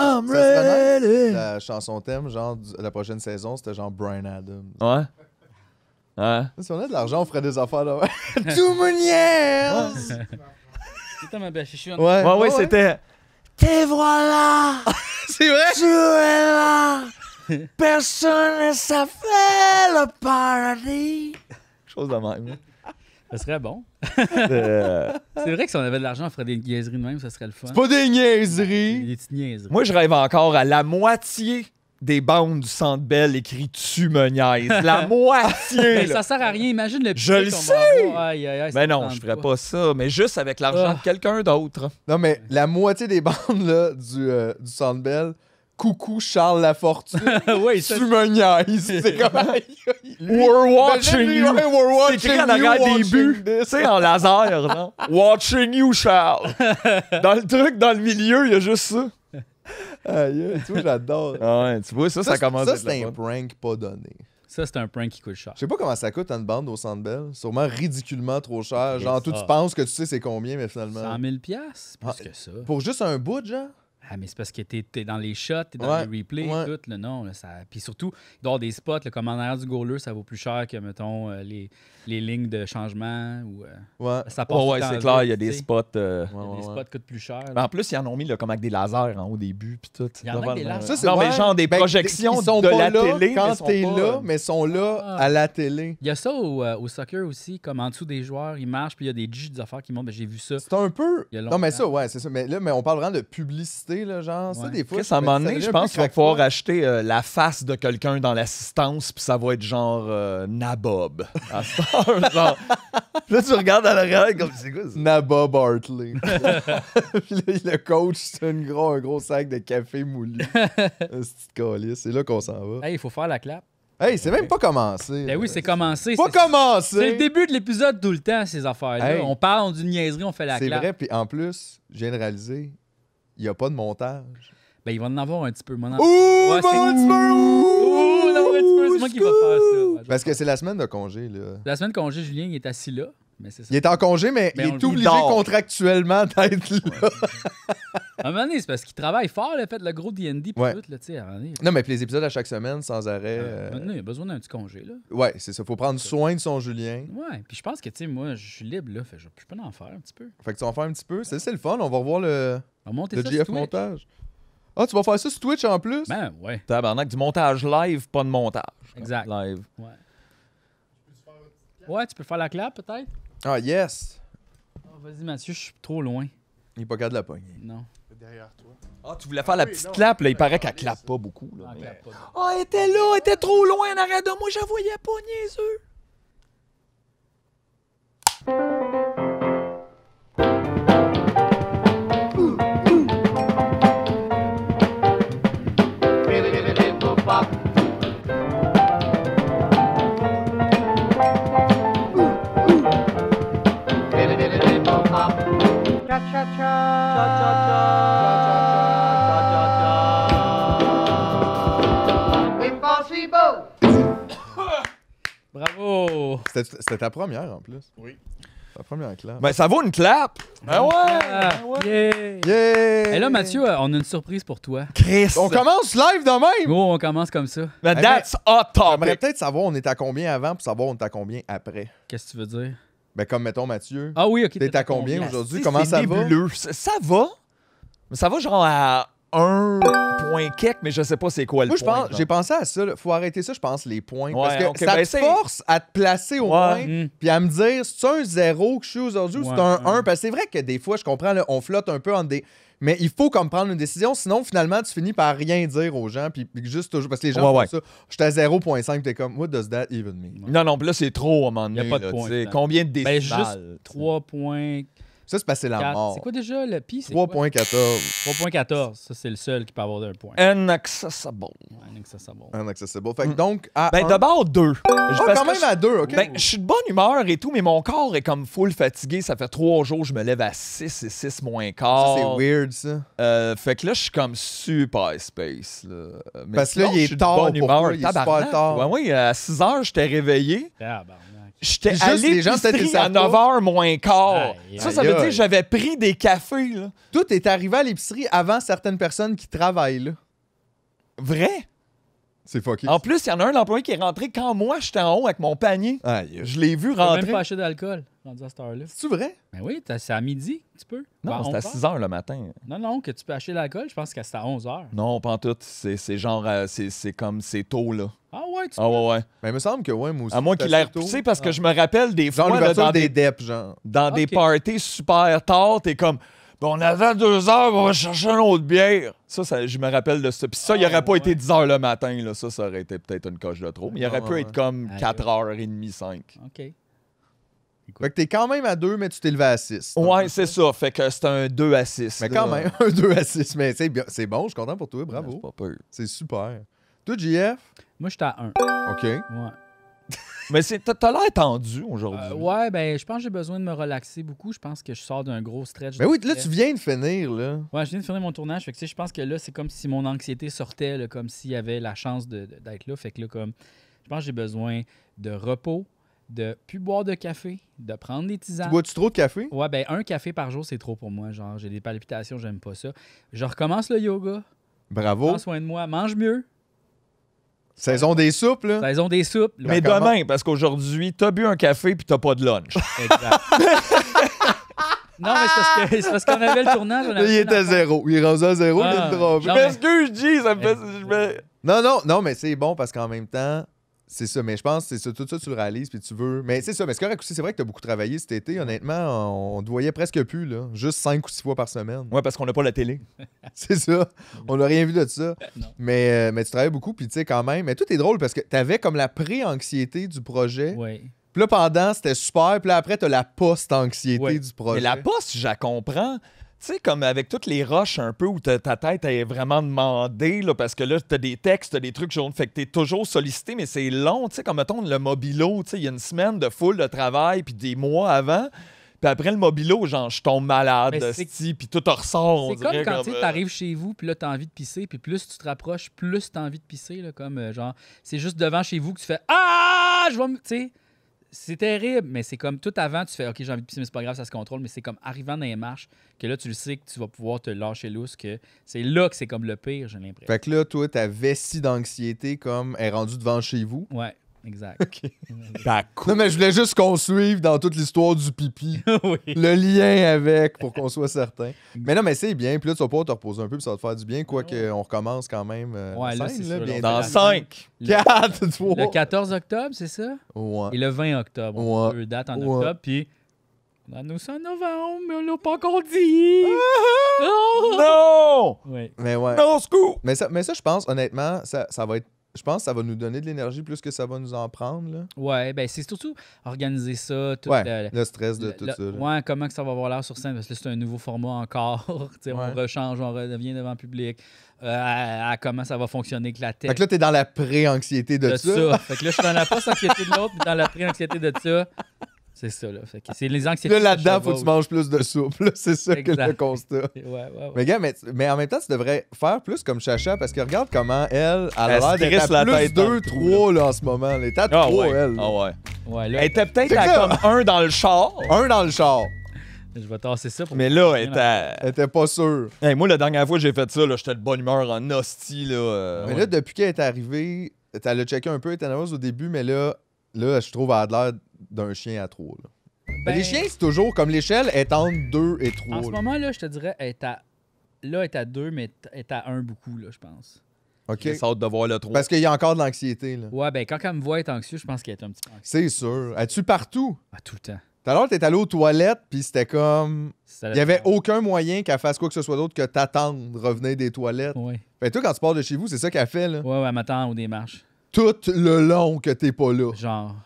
La chanson thème, genre, la prochaine saison, c'était genre Brian Adams. Ouais. Ouais. Si on a de l'argent, on ferait des affaires là. Tout mouniers! C'était ma belle, Ouais, ouais, c'était. T'es voilà! C'est vrai? Tu es là! Personne ne s'appelle le paradis! Chose de même. Hein. Ça serait bon. Euh, C'est vrai que si on avait de l'argent, on ferait des niaiseries de même, ça serait le fun. C'est pas des niaiseries! Des petites niaiseries. Moi, je rêve encore à la moitié des bandes du Centre Bell écrit Tu me niaises. La moitié! mais ça sert à rien. Imagine le Je le sais! mais non, je ferais pas ça, mais juste avec l'argent de ah. quelqu'un d'autre. Non, mais la moitié des bandes là, du, euh, du Centre Bell coucou Charles Lafortune. ouais, tu me niaises. C'est comme. we're watching you. We're watching écrit en arrière des buts. C'est en laser, non? watching you, Charles. Dans le truc, dans le milieu, il y a juste ça. Aïe, tu vois, j'adore. Ah tu vois, ça, ça, commence Ça, c'est un prank pas donné. Ça, c'est un prank qui coûte cher. Je sais pas comment ça coûte une bande au Centre Bell. Sûrement ridiculement trop cher. Genre, tout, tu penses que tu sais c'est combien, mais finalement... 100 000 plus ah, que ça. Pour juste un bout, genre? Ah, mais c'est parce que t'es dans les shots, t'es dans les replays, tout. le non, là, ça... Puis surtout, dans des spots, le comme en arrière du goaler, ça vaut plus cher que, mettons, euh, les, les lignes de changement. Ou, euh, Ça passe oh, ouais, c'est clair, il y a des spots. Euh, des spots qui coûtent plus cher. mais ben, en plus, ils en ont mis comme avec des lasers haut au début. Puis tout. Il y en a des lasers. non, mais genre des ben, projections de la télé. Quand t'es là, mais sont là ah. à la télé. Il y a ça au, soccer aussi, comme en dessous des joueurs, ils marchent, puis il y a des jits des affaires qui montent. Ben, j'ai vu ça. C'est un peu. Non, mais ça, ouais, c'est ça. Mais là, mais on parle vraiment de publicité des fois, à un moment donné, je pense qu'il va pouvoir acheter euh, la face de quelqu'un dans l'assistance, puis ça va être genre euh, Nabob. À là, tu regardes à l'arrière comme c'est quoi ça? Nabob Hartley. là, le coach, c'est gros, un gros sac de café moulu. C'est C'est là qu'on s'en va. Hey, il faut faire la clap. Hey, c'est même pas commencé. Ben oui, c'est commencé. Pas commencé. C'est le début de l'épisode tout le temps, ces affaires-là. On parle d'une niaiserie, on fait la clap C'est vrai, puis en plus, j'ai réalisé, il n'y a pas de montage. Ben, il va en avoir un petit peu. Ouh, en... c'est moi qui vais faire ça. Parce que c'est la semaine de congé, là. La semaine de congé, Julien, il est assis là. Il est en congé, mais, ben, il est obligé contractuellement d'être là. À un moment donné, c'est parce qu'il travaille fort, le fait, le gros DD, pour Ouais. Non, mais les épisodes à chaque semaine, sans arrêt. Non, euh, il a besoin d'un petit congé, là. Ouais, c'est ça. Faut prendre soin de son Julien. Ouais, puis je pense que, tu sais, moi, je suis libre, là. Fait, je peux en faire un petit peu. Fait que tu vas en faire un petit peu. C'est c'est le fun. On va revoir le, le GF montage. Ah, tu vas faire ça sur Twitch en plus? Ben, ouais. Tabarnak, du montage live, pas de montage. Exact. Live. Ouais. Ouais, tu peux faire la clap, peut-être? Ah, yes! Oh, Vas-y, Mathieu, je suis trop loin. Il n'est pas capable de la poignée. Non. Derrière toi. Ah, tu voulais faire la ah petite clap, là. Il paraît qu'elle clappe pas beaucoup. Là, ah, ah, elle était là, elle était trop loin en arrière de moi. Je la voyais pas, niaiseux. Bravo! C'était ta première en plus. Oui. Ta première clap. Ben, ça vaut une ben clap! Ben ouais! Yeah. Yeah. Et là, Mathieu, on a une surprise pour toi. Chris! On commence live de même! Oh, on commence comme ça. Ben, that's hot topic! J'aimerais peut-être savoir on est à combien avant pour savoir on est à combien après. Qu'est-ce que tu veux dire? Ben, comme mettons Mathieu. Ah oui, ok. T'es à combien aujourd'hui? Comment ça va? Ça, ça va? Ça va genre à un point quelque, mais je sais pas c'est quoi le point. Moi, j'ai pensé à ça. Faut arrêter ça, je pense, les points. parce que ça ben, te force à te placer au moins point, mm. puis à me dire, c'est un zéro que je suis aujourd'hui ou c'est un 1. Parce que c'est vrai que des fois, je comprends, on flotte un peu en des. Mais il faut comme prendre une décision, sinon finalement tu finis par rien dire aux gens, puis juste toujours. Parce que les gens font ça. J'étais à 0.5, t'es comme, what does that even mean? Non, non, là c'est trop à un moment donné. Il n'y a pas de points Combien de décisions Ben, juste ça, c'est passé la mort. C'est quoi déjà le pi? 3.14. 3.14, ça, c'est le seul qui peut avoir d'un point. Inaccessible. Inaccessible. Inaccessible. Fait que hmm. donc, Ben, de d'abord, deux. Je ah, quand même à deux, OK? Ben, je suis de bonne humeur et tout, mais mon corps est comme full fatigué. Ça fait trois jours, je me lève à 6 et 6 moins quart. Ça, c'est weird, ça. Euh, fait que là, je suis comme super space. Là. Parce que là, il est tard. Bonne humeur, il est super tard. Ouais, oui, à 6 heures, j'étais réveillé. J'étais allé les gens à 9h moins quart. ça, ça veut dire que j'avais pris des cafés. Là. Tout est arrivé à l'épicerie avant certaines personnes qui travaillent là. Vrai? C'est fucké. En plus, il y en a un employé qui est rentré quand moi j'étais en haut avec mon panier. Je l'ai vu rentrer. Tu même pas acheter d'alcool rendu à cette heure-là. C'est vrai? Ben oui, c'est à midi, tu peux. Non, ben, c'est à 6 h le matin. Non, non, que tu peux acheter de l'alcool, je pense que c'est à 11 h Non, pas en tout. C'est genre, euh, c'est comme, c'est tôt là. Ah ouais, tu Ah ouais, ouais. Mais il me semble que ouais, moi aussi. À moins qu'il Tu repoussé parce que ah. je me rappelle des Genre fois là, dans, des, depths, genre. dans des parties super tard, t'es comme Ben, on avait deux heures, on va chercher une autre bière. Ça, ça, je me rappelle de ça. ça, il n'aurait aurait ah pas été 10 heures le matin, là. Ça, ça aurait été peut-être une coche de trop. Mais il aurait ah pu être comme 4 h 30 5. OK. Fait que t'es quand même à 2, mais tu t'es levé à 6. Ouais, c'est ça. Fait que c'est un 2 à 6. Mais quand même, un 2 à 6. Mais c'est bon, je suis content pour toi, bravo. Bravo. C'est super. Toi, JF, moi, suis à 1. OK. Mais c'est, t'as, l'air tendu aujourd'hui. Euh, ouais, ben, je pense que j'ai besoin de me relaxer beaucoup. Je pense que je sors d'un gros stretch. ben oui, là, tu viens de finir, là. Ouais, je viens de finir mon tournage. Fait que, tu sais, je pense que là, c'est comme si mon anxiété sortait, comme s'il y avait la chance d'être là. Fait que là, comme, je pense que j'ai besoin de repos, de plus boire de café, de prendre des tisanes. Tu bois-tu trop de café? Ouais, ben, un café par jour, c'est trop pour moi. Genre, j'ai des palpitations, j'aime pas ça. Je recommence le yoga. Bravo. Prends soin de moi. Mange mieux. Saison des soupes, là. Saison des soupes. Mais demain, parce qu'aujourd'hui, t'as bu un café puis t'as pas de lunch. Exact. Non, mais c'est parce qu'on qu avait le tournage. il était à zéro. Il est rendu à zéro, ah, il est quest Je m'excuse, je dis. ça me fait. Non, non, non, mais c'est bon parce qu'en même temps, c'est ça, mais je pense que c'est ça, tout ça, tu le réalises, puis tu veux. Mais c'est ça, mais c'est c'est vrai que tu as beaucoup travaillé cet été. Honnêtement, on te voyait presque plus, là. Juste cinq ou six fois par semaine. Ouais, parce qu'on n'a pas la télé. c'est ça. On n'a rien vu de ça. mais, euh, mais tu travailles beaucoup, puis tu sais, quand même. Mais tout est drôle parce que tu avais comme la pré-anxiété du projet. Oui. Puis là, pendant, c'était super. Puis là, après, as la post-anxiété du projet. la post, je comprends tu sais, comme avec toutes les roches un peu où ta tête est vraiment demandée, parce que là, t'as des textes, des trucs jaunes, fait que t'es toujours sollicité, mais c'est long, tu sais, comme mettons le mobilo, tu il y a une semaine de foule de travail, puis des mois avant. Puis après le mobilo, genre, je tombe malade, puis tout ressort. C'est comme quand tu arrives euh, chez vous, puis là, t'as envie de pisser, puis plus tu te rapproches, plus t'as envie de pisser, là, comme, euh, genre, c'est juste devant chez vous que tu fais Ah, je vais me. Tu sais c'est terrible, mais c'est comme tout avant, tu fais OK, j'ai envie de pisser, mais c'est pas grave, ça se contrôle, mais c'est comme arrivant dans les marches que là, tu le sais que tu vas pouvoir te lâcher lousse, que c'est là que c'est comme le pire, j'ai l'impression. Fait que là, toi, ta vessie d'anxiété, comme, est rendue devant chez vous. Ouais. Exact. Okay. Bah, non, mais je voulais juste qu'on suive dans toute l'histoire du pipi oui. le lien avec pour qu'on soit certain. Mais non, mais c'est bien. Puis là, tu vas pouvoir te reposer un peu, puis ça va te faire du bien, Quoi qu'on on recommence quand même. Euh, ouais, dans 5, 4, 3. Le 14 octobre, c'est ça? Ouais. Et le 20 octobre. On ouais. Deux dates en octobre. Puis. Dans nous, sommes en novembre, mais on l'a pas encore dit! Ah! Ah! Non! Mais ouais. Non, secours! Mais ça, mais ça je pense, honnêtement, ça, ça va être je pense que ça va nous donner de l'énergie plus que ça va nous en prendre. Là. Ouais, ben c'est surtout organiser ça, tout le, stress de tout ça. Ouais, comment que ça va avoir l'air sur scène, parce que c'est un nouveau format encore. On rechange, on revient devant le public. Euh, à, comment ça va fonctionner avec la tête. Fait que là, t'es dans la pré-anxiété de, ça. fait là, je suis dans la post-anxiété de l'autre, dans la pré-anxiété de ça. C'est ça, là. Ah, c'est les anxiétés. Là, là-dedans, faut que tu manges plus de soupe. C'est ça que le constat. ouais, ouais, Mais, gars, mais, mais, en même temps, tu devrais faire plus comme Chacha parce que regarde comment elle, elle a l'air d'être la tête 2, 3 là, en ce moment. Elle est à 3, elle. Ah ouais. Ah elle était peut-être à comme un dans le char. Un dans le char. Je vais tasser ça pour Mais là, elle était... était pas sûre. Hey, moi, la dernière fois que j'ai fait ça, j'étais de bonne humeur en hostie. Là, euh, Mais là, depuis qu'elle est arrivée, t'as le checké un peu, était nerveuse au début, mais là, là je trouve a l'air d'un chien à trois. Ben, ben, les chiens, c'est toujours comme l'échelle est entre deux et trois. En ce moment, là, je te dirais, est à, là, elle est à deux, mais elle est à un beaucoup, là, je pense. OK. J'ai hâte de voir le trois. Parce qu'il y a encore de l'anxiété. Là. Ouais, ben quand elle me voit être anxieux, je pense qu'elle est un petit peu anxieuse. C'est sûr. Es-tu partout? À ah, tout le temps. Tout à l'heure, t'es allé aux toilettes, puis c'était comme. Il n'y avait aucun moyen qu'elle fasse quoi que ce soit d'autre que t'attendre de revenir des toilettes. Oui. Fait toi, quand tu pars de chez vous, c'est ça qu'elle fait, là. Ouais, ouais, elle m'attend aux démarches. Tout le long que t'es pas là. Genre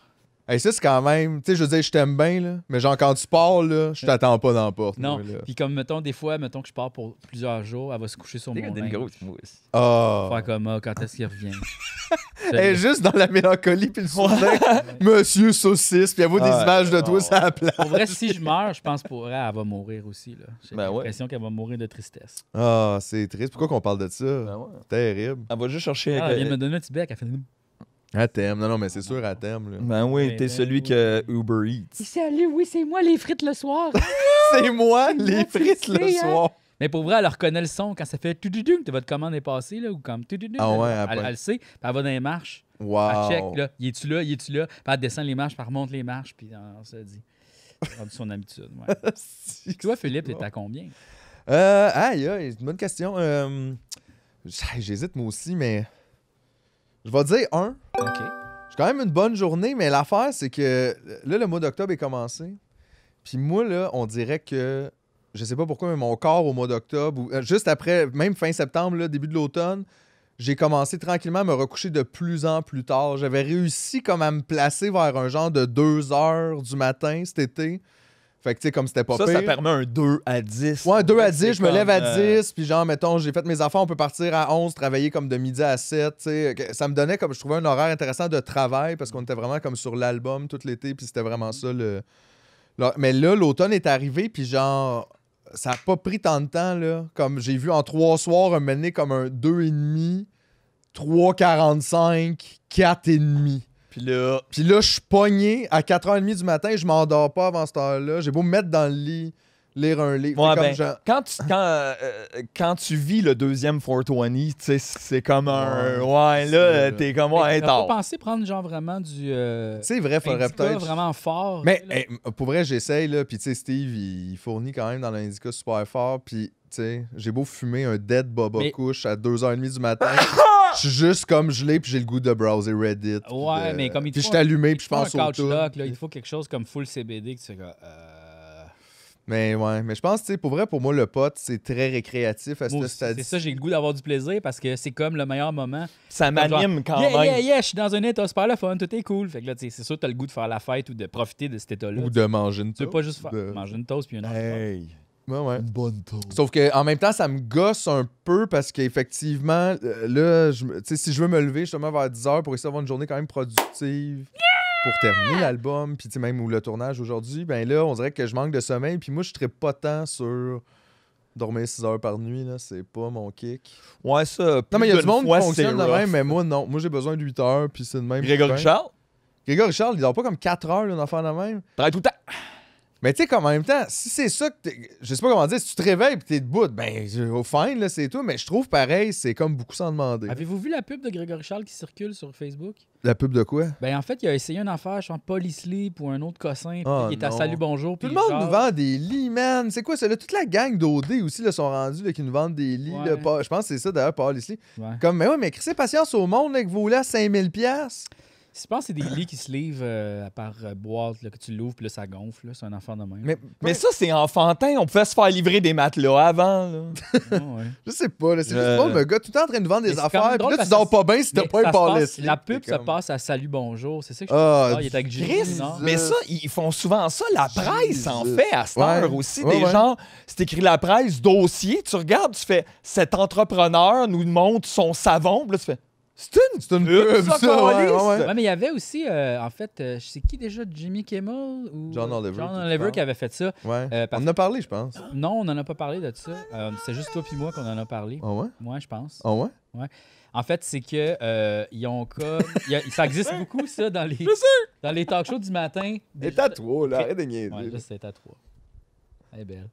ça, c'est quand même. Tu sais, je veux dire, je t'aime bien, là, mais j'ai encore tu sport, là, je t'attends pas dans la porte. Non. Puis, comme, mettons, des fois, mettons que je pars pour plusieurs jours, elle va se coucher sur mon lit. Ah. Oh. Faire comme, oh, quand est-ce qu'il revient? Elle est juste dans la mélancolie, puis le sourire, Monsieur Saucisse, puis elle voit des images de toi ça la place. Pour vrai, si je meurs, je pense pour elle, va mourir aussi, là. J'ai ben l'impression qu'elle va mourir de tristesse. Ah, oh, c'est triste. Pourquoi qu'on parle de ça? Ben Terrible. Elle va juste chercher. Ah, elle vient me donner un petit bec, elle fait. À thème, non, non, mais c'est sûr à thème. Là. Ben oui, ben t'es ben celui que Uber Eats. Salut, oui, c'est moi les frites le soir. c'est moi les frites le hein. soir. Mais pour vrai, elle reconnaît le son quand ça fait tu que votre commande est passée, là, ou comme tu ah ouais, elle, elle, le sait, puis elle va dans les marches. Wow. Elle check, là, y es-tu là, y es-tu là, puis elle descend les marches, puis elle remonte les marches, puis on se dit. On son habitude, ouais. Toi, Philippe, t'es à combien? Euh, aïe, aïe, une bonne question. Euh, j'hésite, moi aussi, mais je vais dire un. OK. J'ai quand même une bonne journée, mais l'affaire, c'est que là, le mois d'octobre est commencé. Puis moi, là, on dirait que. Je sais pas pourquoi, mais mon corps au mois d'octobre, ou euh, juste après, même fin septembre, début de l'automne, j'ai commencé tranquillement à me recoucher de plus en plus tard. J'avais réussi comme à me placer vers un genre de 2 heures du matin cet été. Fait que, tu sais, comme c'était pas Ça, ça permet un 2 à 10. Ouais, 2 à 10, je me lève à 10, euh, puis genre, mettons, j'ai fait mes enfants, on peut partir à 11, travailler comme de midi à 7, Ça me donnait comme, je trouvais un horaire intéressant de travail parce qu'on était vraiment comme sur l'album tout l'été, puis c'était vraiment ça le. Mais là, l'automne est arrivé, puis genre, ça a pas pris tant de temps, là. Comme j'ai vu en trois soirs, un mené comme un 2,5, 3,45, 4,5. Puis là, je suis pogné à 4h30 du matin, je m'endors pas avant cette heure-là. J'ai beau me mettre dans le lit, lire un livre. comme ben, quand, tu, euh, euh, quand, tu vis le deuxième 420, c'est comme un. Ouais, là, euh, t'es comme. Ouais, hey, pas pensé prendre genre vraiment du. c'est vrai, faudrait peut-être. vraiment fort. Mais pour vrai, j'essaye, là. Puis tu sais, Steve, il fournit quand même dans l'indica super fort. Puis j'ai beau fumer un dead Baba couche à 2h30 du matin. Je suis juste comme je l'ai puis j'ai le goût de browser Reddit. Ouais, mais comme il te Puis je puis je pense au tout. il te faut quelque chose comme full CBD que tu euh. Mais ouais, mais je pense, tu sais, pour vrai, pour moi, le pote, c'est très récréatif à ce stade. C'est ça, j'ai le goût d'avoir du plaisir parce que c'est comme le meilleur moment. Ça m'anime quand même. Yeah, yeah, je suis dans un état super le fun, tout est cool. Fait que là, tu sais, c'est sûr que t'as le goût de faire la fête ou de profiter de cet état-là. Ou de manger une Tu veux pas juste faire manger une toast puis une autre. Hey, bah une bonne tour. Sauf qu'en même temps, ça me gosse un peu parce qu'effectivement, euh, là, je, si je veux me lever justement vers 10h pour essayer d'avoir une journée quand même productive. Pour terminer l'album, puis même le tournage aujourd'hui, ben là, on dirait que je manque de sommeil, puis moi, je serais pas tant sur dormir 6 h par nuit, là, c'est pas mon kick. Ouais, ça. non, mais il y a du monde qui fonctionne de même, mais moi, non. Moi, j'ai besoin de 8 heures, puis c'est de même. Grégory Charles? Grégory Charles, il dort pas comme 4 heures, là, de même. Travaille tout le temps. Mais tu sais, comme en même temps, si c'est ça que Je sais pas comment dire, si tu te réveilles et t'es debout, ben, au fine, c'est tout. Mais je trouve pareil, c'est comme beaucoup sans demander. Avez-vous vu la pub de Grégory Charles qui circule sur Facebook? La pub de quoi? Ben, en fait, il a essayé une affaire, je pense, Polysleep ou un autre cossin, qui ah, est à Salut Bonjour. Tout le monde nous vend des lits, man. C'est quoi ça? toute la gang d'OD aussi là, sont rendus là, qui nous vendent des lits. Je pense que c'est ça, d'ailleurs, Polysleep. Isley Comme, mais ouais, mais crissez patience au monde, là, que vous là, à 5000$. Je pense que c'est des lits qui se livrent euh, à par euh, boîte, là, que tu l'ouvres, puis là, ça gonfle. C'est un enfant de main. Mais, ça, c'est enfantin. On pouvait se faire livrer des matelas avant. Là. Ah, je sais pas, c'est juste euh. pas, le gars tout le temps en train de vendre des affaires. Puis là, tu dors pas bien si t'as pas un policier. La pub se passe à Salut Bonjour. C'est ça que je ah, Il est avec Mais ça, ils font souvent ça. La presse en fait à cette heure aussi. des gens, c'est écrit la presse, dossier. Tu regardes, tu fais cet entrepreneur nous montre son savon. Puis là, tu fais c'est une, c'est une pub, ça, ça, ouais, mais il y avait aussi, euh, en fait, je euh, sais qui déjà, Jimmy Kimmel ou John Oliver, John Oliver qui avait fait ça. Euh, on en a parlé, je pense. Non, on n'en a pas parlé de ça. c'est juste toi puis moi qu'on en a parlé. Ah ouais? Moi, je pense. Ah ouais? En fait, c'est que ils ont comme... ça existe beaucoup, ça, dans les, dans les talk shows du matin. c'est Et à toi, là, arrête de là, c'est à toi.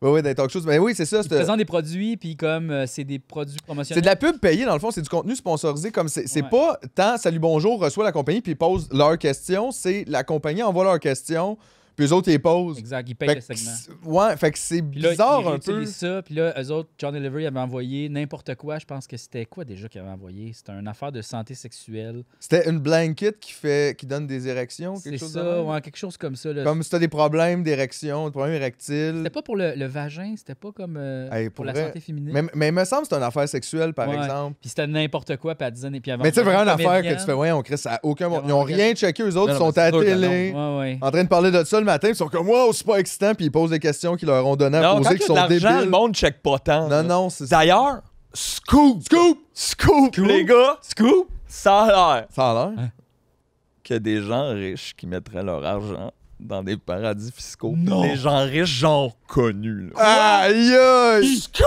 Oui, oui, des oui, c'est ça. des produits, puis comme euh, c'est des produits promotionnels. C'est de la pub payée, dans le fond, c'est du contenu sponsorisé. Comme c'est pas tant Salut Bonjour reçoit la compagnie, puis pose leurs question C'est la compagnie envoie leurs questions puis eux autres, ils posent. Exact, ils payent le segment. Ouais, fait que c'est bizarre un peu. ça, puis là, eux autres, John Delivery avait envoyé n'importe quoi. Je pense que c'était quoi déjà qu'il avait envoyé? C'était une affaire de santé sexuelle. C'était une blanket qui fait qui donne des érections, quelque chose ça, ouais, quelque chose comme ça. Comme si tu as des problèmes d'érection, des problèmes érectiles. C'était pas pour le, vagin, c'était pas comme euh, pour, la santé féminine. Mais, mais il me semble que c'est une affaire sexuelle, par exemple. Puis c'était n'importe quoi, puis elle et Puis avant mais c'est vraiment une affaire que tu fais, ouais, on crée aucun moment. Ils ont rien checké, eux autres, ils sont à la télé, en train de parler de ça le matin, ils sont comme Wow, c'est pas excitant, puis ils posent des questions qu'ils leur ont donné à poser qui sont Le monde check pas tant. Non, non, c'est D'ailleurs, scoop! Scoop! Scoop! Les gars! Scoop! Ça a l'air. Ça a l'air. Que des gens riches qui mettraient leur argent dans des paradis fiscaux. Non. gens riches, genre connus. Aïe! Scoop!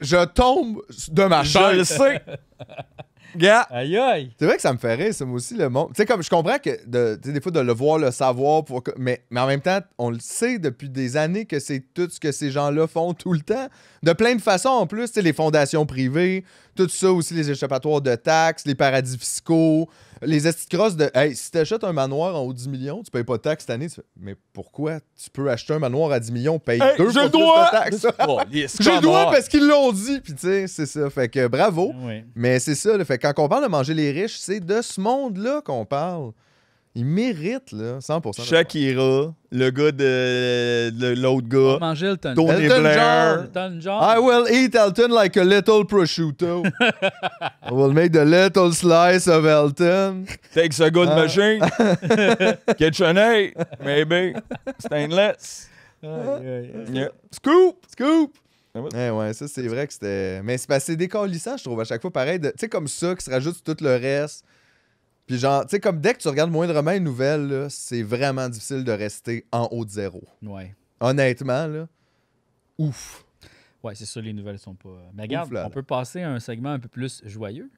Je tombe de ma chaise. Je le sais. Aïe aïe. C'est vrai que ça me fait rire, ça, moi aussi, le monde. Tu sais, comme je comprends que de, des fois de le voir, le savoir, pour... mais, mais en même temps, on le sait depuis des années que c'est tout ce que ces gens-là font tout le temps. De plein de façons en plus, tu sais, les fondations privées, tout ça aussi, les échappatoires de taxes, les paradis fiscaux, les esticrosses de. Hey, si t'achètes un manoir en haut de 10 millions, tu payes pas de taxes cette année. Mais pourquoi tu peux acheter un manoir à 10 millions, payer hey, deux fois dois... de taxes? j'ai le dois oh, parce qu'ils l'ont dit. Puis tu sais, c'est ça. Fait que bravo. Ah mais c'est ça. le fait quand on parle de manger les riches, c'est de ce monde-là qu'on parle. Il mérite, là, 100%. Shakira, le gars de, l'autre gars. Manger Blair. I will eat Elton like a little prosciutto. I will make the little slice of Elton. Take a good ah. machine. KitchenAid, maybe. Stainless. Scoop! Scoop! Ah ouais, eh ouais, ça c'est vrai que c'était. Mais c'est passé décalissant, je trouve, à chaque fois. Pareil, tu sais, comme ça, qui se rajoute tout le reste. Puis genre, tu sais, comme dès que tu regardes moindrement une nouvelle, c'est vraiment difficile de rester en haut de zéro. Ouais. Honnêtement, là, ouf. Ouais, c'est sûr, les nouvelles sont pas. Euh, mais regarde, on peut passer à un segment un peu plus joyeux.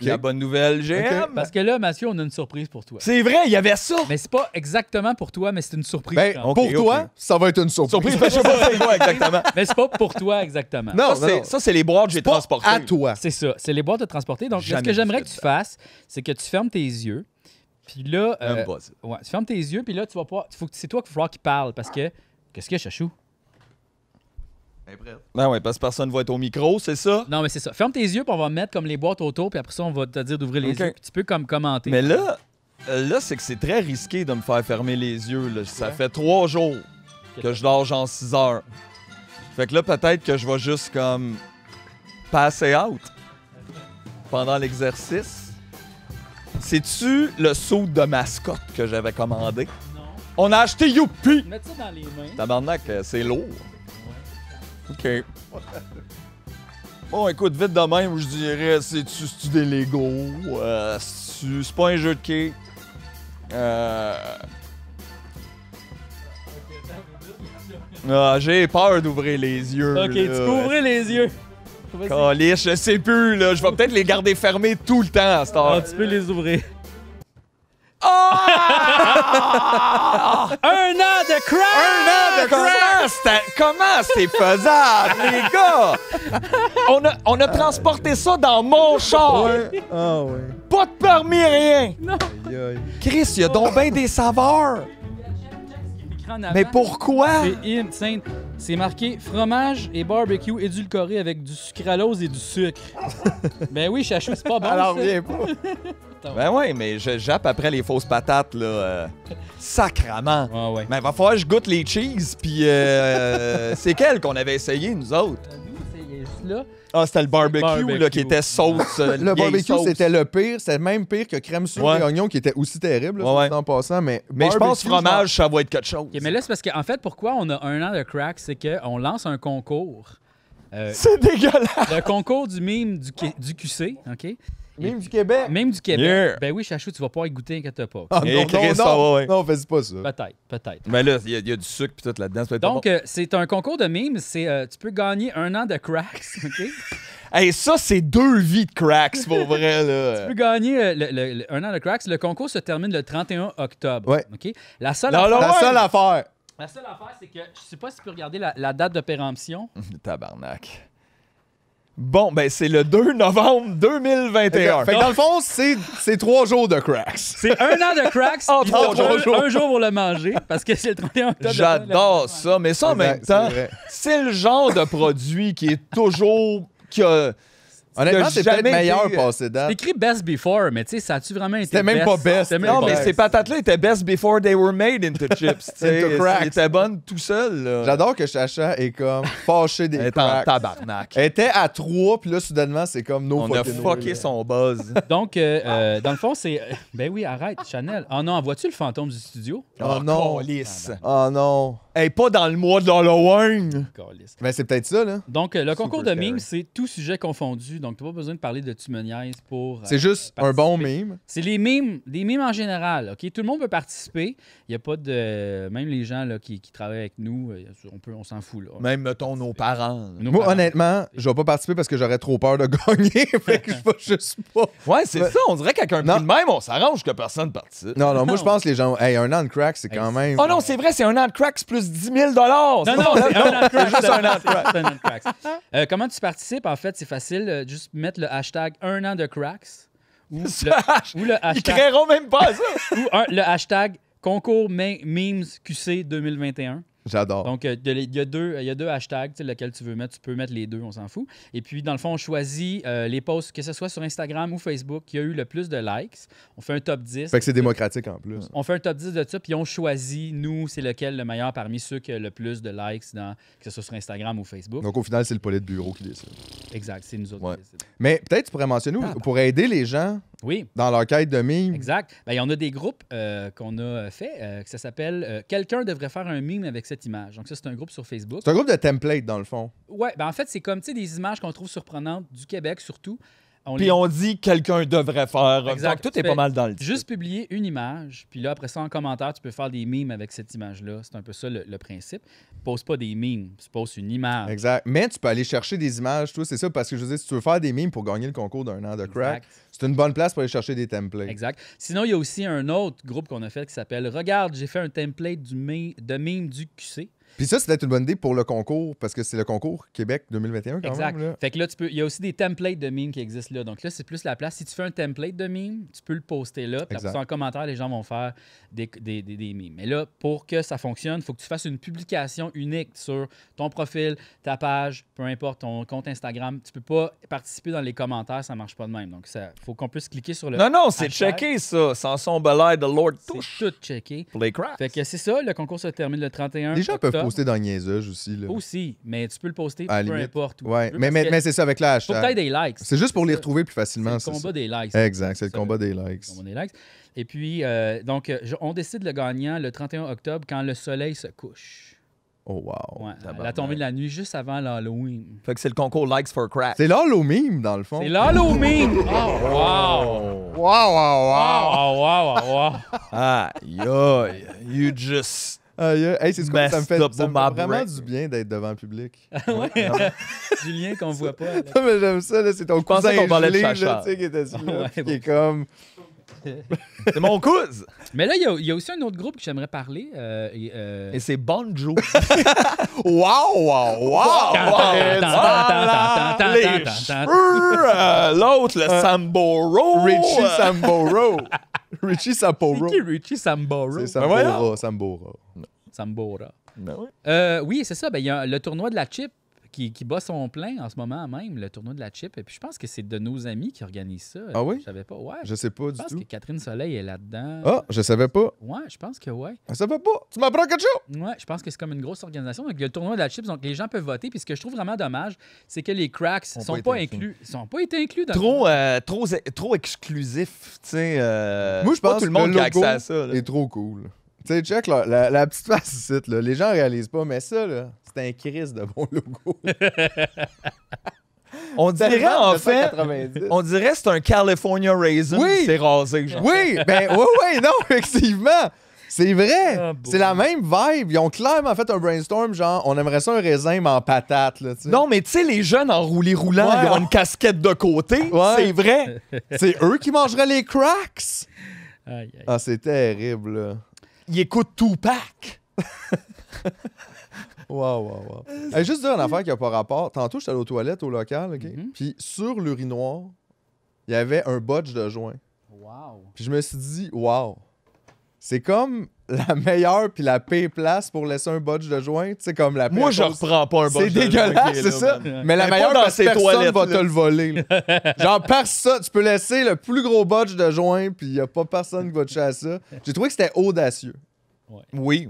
La bonne nouvelle, GM. Parce que là, Mathieu, on a une surprise pour toi. C'est vrai, il y avait ça. Mais c'est pas exactement pour toi, mais c'est une surprise. Ben, pour toi, ça va être une surprise. Surprise, mais je sais pas exactement. Mais c'est pas pour toi exactement. Non, ça, c'est les boîtes que j'ai transportées. À toi. C'est ça, c'est les boîtes de transporter. Donc, ce que j'aimerais que tu fasses, c'est que tu fermes tes yeux. Puis là. Euh, ouais, tu fermes tes yeux, puis là, tu vas pas. C'est toi qu'il va falloir qu'il parle parce que. Qu'est-ce qu'il y a, Chachou? Ben, parce que personne va être au micro, c'est ça? Non, mais c'est ça. Ferme tes yeux, puis on va mettre comme les boîtes autour, puis après ça, on va te dire d'ouvrir les yeux. tu peux comme commenter. Mais là, euh, là, c'est que c'est très risqué de me faire fermer les yeux. Là. Ça fait trois jours que je dors genre six heures. Fait que là, peut-être que je vais juste comme passer out pendant l'exercice. C'est-tu le saut de mascotte que j'avais commandé? Non. On a acheté Youpi! Mets ça dans les mains. Tabarnak, euh, c'est lourd. OK. Bon, écoute, vite de même, je dirais, c'est-tu -tu des Lego? Euh, c'est pas un jeu de quai. Euh... Ah, j'ai peur d'ouvrir les yeux. OK, tu peux ouvrir les yeux. Calice, je sais plus, là. Je vais peut-être les garder fermés tout le temps à cette ah, heure. Ah, tu peux les ouvrir. Oh! un an de crash! Un an de crash! Comment c'est faisable, les gars? On a, transporté ça dans mon char. Ah pas de permis, rien. Non. Chris, il y a donc bien des saveurs. Mais pourquoi? C'est marqué fromage et barbecue édulcoré avec du sucralose et du sucre. ben oui, chachou, c'est pas bon. Alors, viens pas. Ben oui, mais je jappe après les fausses patates, là. Euh, sacrament. Ah ben, va falloir que je goûte les cheese, puis euh, euh, c'est quelle qu'on avait essayé, nous autres? Ah, c'était le barbecue, là, qui était sauce. Le barbecue, c'était le pire. C'était même pire que crème sur et qui était aussi terrible, là, en passant. Mais, Mais je pense fromage, ça va être quelque chose. mais là, c'est parce qu'en fait, pourquoi on a un an de crack, c'est qu'on lance un concours. C'est dégueulasse. le concours du mime du, du QC, OK? Même du Québec. Même du Québec. Ben oui, Chachou, tu vas pas y goûter quand t'as pas. Ah, non, non, non, non, ouais. non fais pas ça. Peut-être, peut-être. Mais là, il y, a du sucre puis tout là-dedans. Donc, euh, c'est un concours de mimes. C'est, euh, tu peux gagner un an de cracks, OK? Hey, ça, c'est deux vies de cracks, pour vrai. Là. tu peux gagner euh, un an de cracks. Le concours se termine le 31 octobre. Ouais. OK? La seule affaire... La seule affaire... La seule affaire, c'est que je sais pas si tu peux regarder la, la date de péremption. Tabarnak. Bon, ben c'est le 2 novembre 2021. Fait que dans le fond, c'est trois jours de cracks. C'est un an de cracks. oh, trois jours. Un, jour pour le manger parce que c'est le 31 octobre. J'adore ça, mais ça en même temps, c'est le genre de produit qui est toujours. qui a, Honnêtement, c'est peut-être meilleur euh, passé date. écrit best before, mais tu sais, ça a-tu vraiment été. C'était même pas best. non, mais ces patates-là étaient best before they were made into chips. into cracks. Ils étaient bonnes tout seul. J'adore que Chacha est comme fâché des Elle cracks. Elle tabarnak. Elle était à trois, puis là, soudainement, c'est comme no On a fucké son buzz. Donc, euh, euh, dans le fond, c'est. Ben oui, arrête, Chanel. Oh non, vois-tu le fantôme du studio? Oh, non. Oh, calice. Oh non. Hey, pas dans le mois de l'Halloween. Mais ben, c'est peut-être ça, là. Donc, le concours de mime, c'est tout sujet confondu donc t'as pas besoin de parler de tu pour. C'est euh, juste un bon mime. C'est les mimes, les mimes en général. Ok, tout le monde peut participer. Il y a pas de, même les gens là, qui, travaillent avec nous, euh, on on s'en fout Même mettons nos parents. Moi, honnêtement, je vais pas participer parce que j'aurais trop peur de gagner, que je vais juste pas. Ouais, c'est ça. On dirait qu'avec un de même, on s'arrange que personne participe. Non, non, moi je pense que les gens, hey, un an crack, c'est quand même. Oh non, c'est vrai, c'est un an de crack plus 10 000 Non, non, c'est un juste un Comment tu participes En fait, c'est facile euh, juste mettre le hashtag un an de cracks. Ou, le, hashtag, même pas ça. ou le hashtag concours memes QC 2021. J'adore. Donc, euh, il y, a deux, hashtags, lequel tu veux mettre. Tu peux mettre les deux, on s'en fout. Et puis, dans le fond, on choisit euh, les posts, que ce soit sur Instagram ou Facebook, qui a eu le plus de likes. On fait un top 10. Fait que c'est démocratique en plus. On fait un top 10 de ça, puis on choisit, nous, c'est lequel le meilleur parmi ceux qui ont le plus de likes, dans, que ce soit sur Instagram ou Facebook. Donc, au final, c'est le de bureau qui décide. Exact, c'est nous autres Mais peut-être tu pourrais mentionner, nous, pour aider les gens oui. Dans leur de mime. Exact. Ben, il y en a des groupes euh, qu'on a euh, fait, euh, que ça s'appelle Quelqu'un devrait faire un mime avec cette image. Donc, ça, c'est un groupe sur Facebook. C'est un groupe de templates, dans le fond. Oui. Ben, en fait, c'est comme des images qu'on trouve surprenantes, du Québec surtout, puis on dit quelqu'un devrait faire. Exact. tout est pas mal dans le titre. Juste publier une image, puis là, après ça, en commentaire, tu peux faire des mimes avec cette image-là. C'est un peu ça le, principe. Pose pas des mimes, tu poses une image. Exact. Mais tu peux aller chercher des images, tout, c'est ça, parce que je veux si tu veux faire des mimes pour gagner le concours d'un an de crack, c'est une bonne place pour aller chercher des templates. Exact. Sinon, il y a aussi un autre groupe qu'on a fait qui s'appelle Regarde, j'ai fait un template du de mime du QC. Puis ça, c'est peut-être une bonne idée pour le concours, parce que c'est le concours Québec 2021 exact. Fait que là, tu peux. Il y a aussi des templates de mimes qui existent là. Donc là, c'est plus la place. Si tu fais un template de mime, tu peux le poster là. Puis en commentaire, les gens vont faire des, des, des, des mimes. Mais là, pour que ça fonctionne, il faut que tu fasses une publication unique sur ton profil, ta page, peu importe, ton compte Instagram. Tu peux pas participer dans les commentaires, ça marche pas de même. Donc, il faut qu'on puisse cliquer sur le. Non, non, c'est checké ça. Sans son belay, the Lord touche. tout checké. Playcraft. Fait que c'est ça, le concours se termine le 31. Déjà peux poster dans Niaiseuge aussi. Là. Aussi, mais tu peux le poster peu importe. ouais. mais, mais, c'est ça avec la hashtag. des likes. C'est juste pour les retrouver plus facilement. C'est le combat des likes. Exact, c'est le combat des likes. Et puis, euh, donc, on décide le gagnant le 31 octobre quand le soleil se couche. Oh wow. la tombée de la nuit juste avant l'Halloween. Fait que c'est le concours Likes for Crack. C'est l'Halloween dans le fond. C'est l'Halloween. Ah, oh wow. Wow wow wow. Wow wow wow. wow. ah, yo, you just ah, yeah. hey, c'est ce que ça me fait, ça me fait vraiment du bien d'être devant le public. Ah ouais? Julien qu'on voit pas. Là. Non, mais j'aime ça, là, c'est ton Je cousin qu'on parlait de là, tu sais, qui était là, ouais, bon. qui est comme c'est mon cousin! Mais là, il y a- aussi un autre groupe que j'aimerais parler. Euh, euh, et, c'est Banjo. Wow, wow, wow! L'autre, le ah. Samboro. Richie euh. Samboro. Richie Samboro. C'est qui Richie Samboro C'est ben Sambora, ben Sambora. Euh, oui, c'est ça. Ben, le tournoi de la chip qui, qui bat son plein en ce moment même, le tournoi de la chip. Et puis je pense que c'est de nos amis qui organisent ça. Ah oui? Je savais pas. Ouais. Je sais pas du tout. Je pense que Catherine Soleil est là-dedans. Ah, je savais pas. Ouais, je pense que ouais. Je ben, savais pas. Tu m'apprends quelque chose? Ouais, je pense que c'est comme une grosse organisation. Donc, il y a le tournoi de la chip, donc les gens peuvent voter. Puis ce que je trouve vraiment dommage, c'est que les cracks ne sont pas, inclus. Ils sont pas été inclus dans Trop, le... Euh, trop, euh, trop exclusif, tu sais. Euh, Moi, je pense que tout le monde le logo ça. est trop cool. Tu sais, check, la, petite face là, les gens réalisent pas, mais ça, là, c'est un crise de bon logo. On dirait en fait, on dirait c'est un California raisin oui. c'est rasé. Oui, ben oui, oui, non, effectivement. C'est vrai. Ah, c'est la même vibe. Ils ont clairement fait un brainstorm, genre, on aimerait ça un raisin, mais en patate. Là, non, mais tu sais, les jeunes en roulé roulant, ils ont une casquette de côté. C'est vrai. c'est eux qui mangeraient les cracks. Ah, c'est terrible. Là. Ils écoutent Tupac. Waouh, waouh, waouh. juste dire une affaire qui n'a pas rapport. Tantôt, j'étais aux toilettes au local, OK? Mm-hmm. Puis sur l'urinoir, il y avait un botch de joint. Waouh. Puis je me suis dit, waouh, C'est comme la meilleure puis la pire place pour laisser un botch de joint, c'est comme la Moi, je reprends pas un botch de joint. C'est dégueulasse, c'est ça. Mais la meilleure, parce ces personne va te le voler. Genre, par ça tu peux laisser le plus gros botch de joint, puis il a pas personne qui va toucher à ça. J'ai trouvé que c'était audacieux. Oui.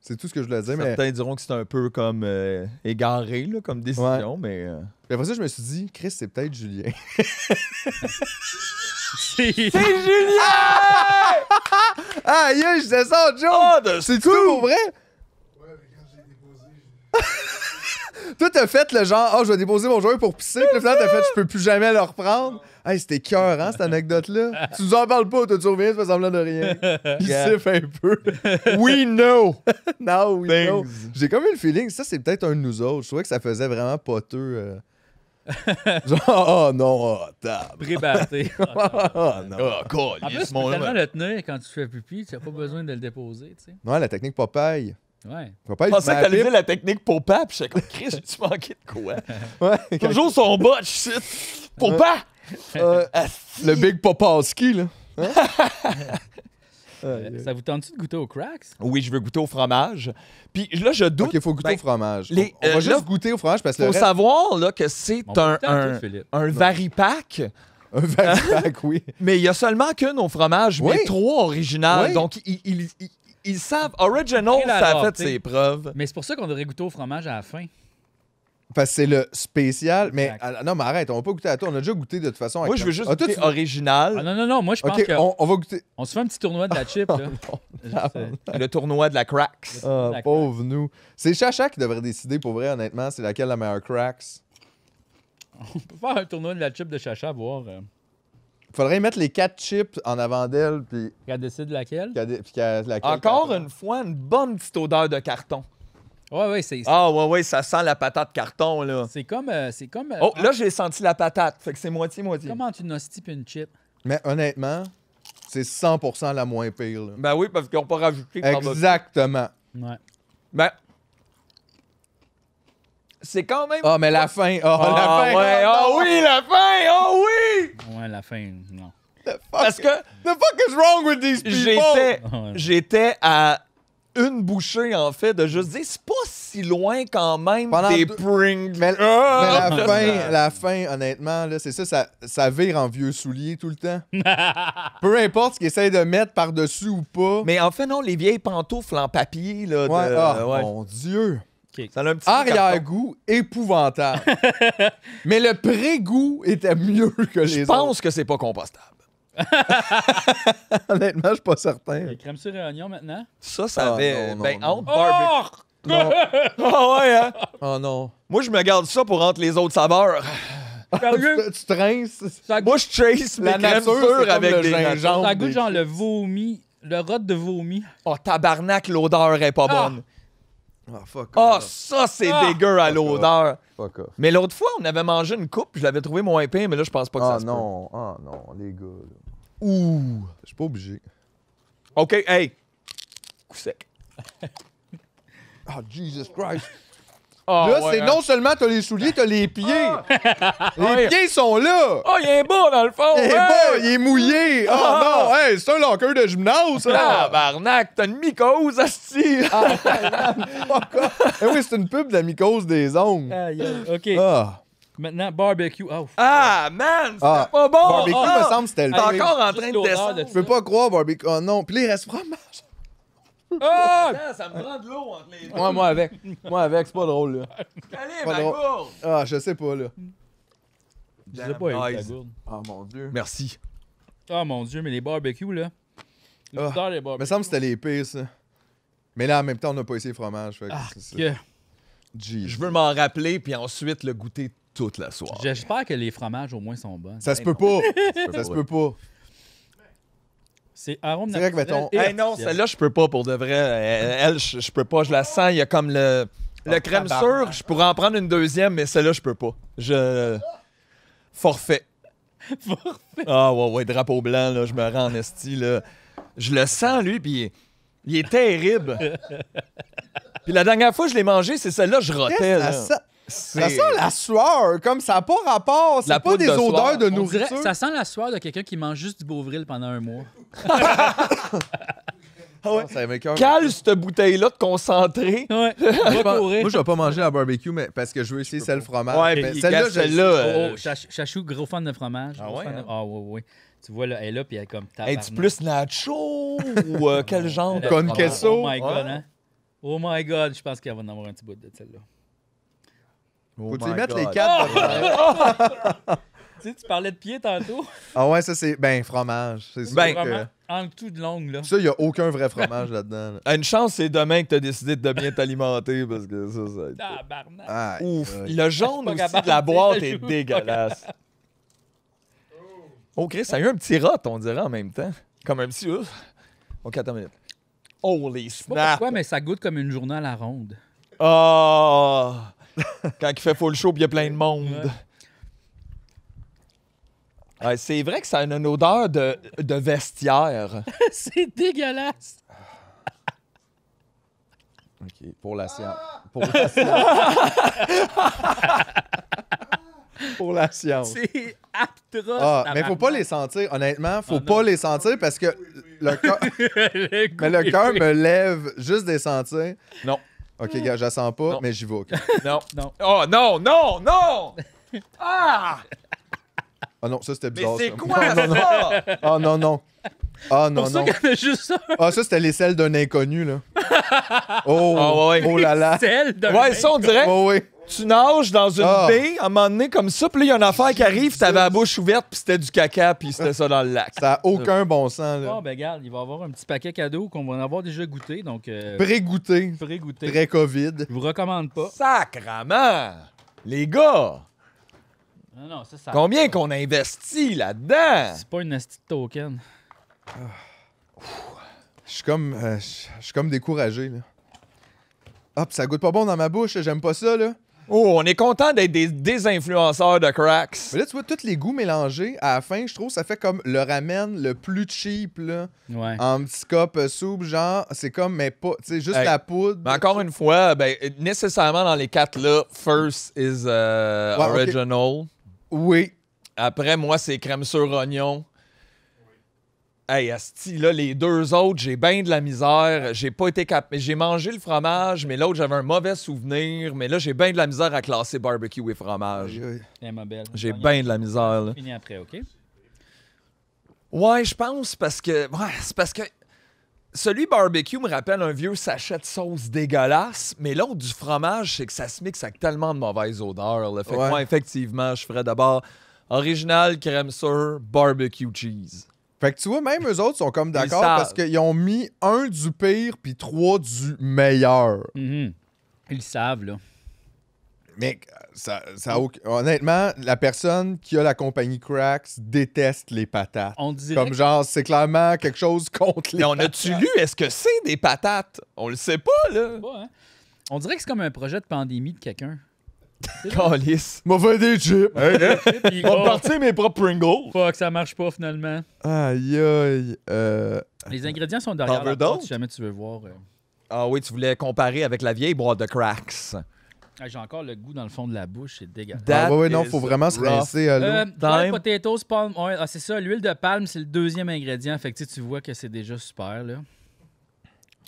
C'est tout ce que je voulais dire. Certains mais... diront que c'est un peu comme euh, égaré là, comme décision, mais. Euh... après ça, je me suis dit, Chris, c'est peut-être Julien. c'est Julien! Ah! ah, yeah, je disais ça John! Ah, c'est tout vrai? Ouais, mais quand j'ai déposé, toi, t'as fait le genre, oh, je vais déposer mon joueur pour pisser. Puis là, t'as fait, je peux plus jamais le reprendre. Hey, c'était cœur, hein, cette anecdote-là. tu nous en parles pas, toi, tu reviens, ça fais semblant de rien. Il siffle un peu. We know. Now we know. J'ai comme eu le feeling, ça, c'est peut-être un de nous autres. Je trouvais que ça faisait vraiment poteux. Euh. Genre, ah, oh non, oh, tab. Prébatté. oh, oh non. Oh, en plus, tu le tenir quand tu fais pipi, tu n'as pas besoin de le déposer, tu sais. Non, la technique paye. Ouais. Je pensais que t'allais dire la technique pour pas, pis j'étais Chris, tu manqué de quoi? ouais, Toujours son botch, shit. Pour pas! Euh, ah, le Big pop-up-ski, là. Hein? Ah, euh, ça vous tente-tu de goûter au cracks? Oui, je veux goûter au fromage. Puis là, je doute. OK, il faut goûter ben, au fromage. on, va euh, juste goûter au fromage parce que. Il faut savoir là, que c'est un, un, varipack. Un varipack, hein? oui. Mais il y a seulement qu'une au fromage, mais trois originales. Donc, il ils savent. Original, ça a fait ses preuves. Mais c'est pour ça qu'on devrait goûter au fromage à la fin. Parce que c'est le spécial. Mais non, mais arrête, on va pas goûter à tout. On a déjà goûté de toute façon. Moi, je veux juste ah, goûter original. Ah, non, non, non. Moi, je pense qu'on que. On, va goûter. On se fait un petit tournoi de la chip. Oh, là. Ah, le tournoi de la cracks. pauvre nous. C'est Chacha qui devrait décider, pour vrai, honnêtement, c'est laquelle la meilleure cracks. On peut faire un tournoi de la chip de Chacha, voir. Euh, il Faudrait mettre les quatre chips en avant d'elle, puis. Qu'elle décide laquelle? Encore une fois, une bonne petite odeur de carton. Oui, oui, c'est. Ah, oui, oui, ça sent la patate carton, là. C'est comme. Euh, c'est comme euh, Oh, là, hein? j'ai senti la patate. Fait que c'est moitié-moitié. Comment tu nostipes une chip? Mais honnêtement, c'est 100 la moins pire. Ben oui, parce qu'ils n'ont pas rajouté Exactement. Ouais. Ben, c'est quand même. oh, mais la fin. Oh, la ah, fin. Ouais. Oh, oui, la fin. Oh, oui. Ouais, la fin, non. The fuck, Parce que. The fuck is wrong with these people? J'étais à une bouchée, en fait, de juste dire c'est pas si loin quand même Pendant des Mais, la, fin, la fin, honnêtement, c'est ça, ça, vire en vieux souliers tout le temps. Peu importe ce qu'ils essayent de mettre par-dessus ou pas. Mais en fait, non, les vieilles pantoufles en papier. Là, ouais, ouais. Mon Dieu! Ça a un petit Arrière-goût épouvantable. Mais le pré-goût était mieux que les autres. Je pense que c'est pas compostable. Honnêtement, je suis pas certain. la crème sur oignon maintenant? Ça, ça ah, avait. ben, Oh! ouais, Oh non. Moi, je me garde ça pour entre les autres saveurs. tu, traces Moi, je trace la nature avec le des gingembre. Ça goûte genre le vomi, le rot de vomi. Oh, tabarnak, l'odeur est pas bonne. Ah, ah ça, c'est ah! dégueu à l'odeur. Mais l'autre fois, on avait mangé une coupe, je l'avais trouvé moins épais, mais là, je pense pas que ça Ah non, ah non, les gars. Ouh. Je suis pas obligé. OK, hey. Coup sec. Ah, Jesus Christ. Ah, là, c'est hein. non seulement t'as les souliers, t'as les pieds. Ah. les ah, pieds sont là. Oh, il est beau dans le fond! il est hein. beau, il est mouillé. Oh, non, c'est un locker de gymnase. Barnac, Tabarnak, t'as une mycose, asti! Ah, eh oui, c'est une pub de la mycose des ongles. OK. Ah, Maintenant, barbecue. Oh, ah, man, c'est pas bon! barbecue, me semble, c'était le T'es encore en train de descendre. Je peux pas croire, barbecue. Oh non. Puis les restes reste fromage. Ah! ça me rend de l'eau entre les deux. Ouais, moi avec. Moi avec, c'est pas drôle, là. Allez, ma gourde! Ah, je sais pas, là. Je sais pas, avec Ah, mon Dieu. Merci. Ah, mon Dieu, mais les barbecues, là. Le ah. les barbecues. Me semble que c'était les pires, Mais là, en même temps, on n'a pas essayé le fromage. Ah, je veux m'en rappeler, puis ensuite le goûter toute la soirée. J'espère que les fromages, au moins, sont bons. Ça se ben peut pas. ça se peut pas. C'est arôme C'est non, celle-là, je peux pas pour de vrai. Elle, je, peux pas. Je la sens. Il y a comme le. Le ah, crème sûr, je pourrais en prendre une deuxième, mais celle-là, je peux pas. Je. Forfait. Forfait. Ah, ouais, ouais, drapeau blanc, là, je me rends en esti, là. Je le sens, lui, puis il est- terrible. puis la dernière fois que je l'ai mangé, c'est celle-là, je rotais, là. Ça sent la sueur, comme ça n'a pas rapport. C'est pas des odeurs de nourriture. ça sent la sueur de quelqu'un qui mange juste du Beauvril pendant un mois. Ah Cale cette bouteille-là de concentré. moi, je vais pas manger la barbecue mais parce que je veux essayer celle fromage. celle-là, celle-là. Euh, oh, Chachou, gros fan de fromage. Ah ouais? Hein? Ah ouais, Tu vois, là, elle est là, puis elle est comme Es-tu plus nacho ou euh, quel genre de. Con queso? Oh my god, hein? Oh my god, je pense qu'elle va en avoir un petit bout de celle-là. Oh Faut-tu mettre les quatre? tu sais, tu parlais de pied tantôt. Ah ouais, ça c'est ben fromage, c'est ben, En tout de longue, Là. Ça, il n'y a aucun vrai fromage là-dedans. Là. Ah, une chance, c'est demain que tu as décidé de bien t'alimenter parce que ça, ça. Tabarnak. Ah, ouf. Le jaune aussi de la boîte est dégueulasse. Oh, Chris, ça a eu un petit rot, on dirait en même temps. Comme un petit. Ok, attends une minute. Holy snap! pourquoi, mais ça goûte comme une journée à la ronde. Oh! quand il fait full show, il y a plein de monde. c'est vrai que ça a une odeur de, de vestiaire. c'est dégueulasse. OK, pour la science. Pour la science. pour la science. C'est atroce. Ah, mais faut pas les sentir, honnêtement, faut ah, pas les sentir parce que le cœur mais le cœur me lève juste des sentiers. Non. Ok, hmm. gars, je la sens pas, mais j'y vais. ok. Non. Non. Oh non, non, non! Ah! Ah non, ça c'était Mais bizarre. c'est ça. quoi ah, Non, non, Ah non, non. Ah non, non. ça juste ça. Ah, ça c'était les selles d'un inconnu, là. Oh, ah, ouais. oh là là. Ouais, ça on dirait. Oh ouais tu nages dans une ah. baie, à un moment donné, comme ça, puis là, il y a une affaire qui arrive, t'avais la bouche ouverte, puis c'était du caca, puis c'était ça dans le lac. Ça n'a aucun bon sens. Bon, Oh, ben regarde, il va y avoir un petit paquet cadeau qu'on va en avoir déjà goûté, donc euh, Pré-goûté, pré-goûté. pré-COVID. Je vous recommande pas. Sacrement! Les gars, Non, non, ça, ça... combien qu'on investit là-dedans? C'est pas une asti token. Je suis comme, euh, suis comme découragé. Là. Hop, ça goûte pas bon dans ma bouche, j'aime pas ça. là. Oh, on est content d'être des, influenceurs de cracks. Mais là, tu vois, tous les goûts mélangés, à la fin, je trouve, ça fait comme le ramen le plus cheap, là. Ouais. En petit cup euh, soupe, genre, c'est comme, mais pas, tu sais, juste la poudre. Mais encore une fois, ben, nécessairement dans les quatre là, first is euh, original. Oui. Après, moi, c'est crème sur oignon. Hey, Asti, là, les deux autres, j'ai bien de la misère. J'ai pas été cap... J'ai mangé le fromage, mais l'autre, j'avais un mauvais souvenir. Mais là, j'ai bien de la misère à classer barbecue et fromage. J'ai bien de la misère. Là. Ouais, je pense parce que. Ouais, c'est parce que. Celui barbecue me rappelle un vieux sachet de sauce dégueulasse, mais l'autre du fromage, c'est que ça se mixe avec tellement de mauvaises odeurs. moi, effectivement, je ferais d'abord original crème sur barbecue cheese. Fait que tu vois, même eux autres sont comme d'accord parce qu'ils ont mis un du pire puis trois du meilleur. Mhm. Ils savent, là. Mec, ça, ça honnêtement, la personne qui a la compagnie Cracks déteste les patates. On Comme genre, c'est clairement quelque chose contre les Mais on a-tu lu, est-ce que c'est des patates? On le sait pas, là. Hein. On dirait que c'est comme un projet de pandémie de quelqu'un. Calice. M'a fait des chips. On va partir mes propres Pringles. que ça marche pas finalement. Aïe, aïe. Euh, Les ingrédients sont derrière la porte, si jamais tu veux voir. Euh. Ah oui, tu voulais comparer avec la vieille boîte de cracks. Ah, j'ai encore le goût dans le fond de la bouche, c'est dégueulasse. Ah, ouais, non, faut vraiment se rincer à l'eau. Euh, potatoes, ah, c'est ça, l'huile de palme, c'est le deuxième ingrédient. Fait tu tu vois que c'est déjà super, là.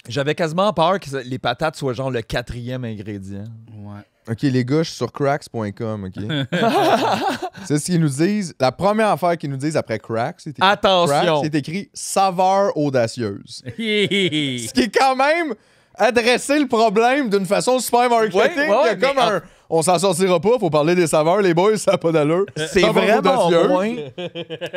J'avais quasiment peur que les patates soient genre le quatrième ingrédient. Ouais. OK, les gars, sur cracks.com, OK? c'est ce qu'ils nous disent. La première affaire qu'ils nous disent après cracks, c'est écrit, Attention. c'est écrit saveur audacieuse. ce qui est quand même adressé le problème d'une façon super marketing. On s'en sortira pas, faut parler des saveurs, les boys, ça n'a pas d'allure. C'est vraiment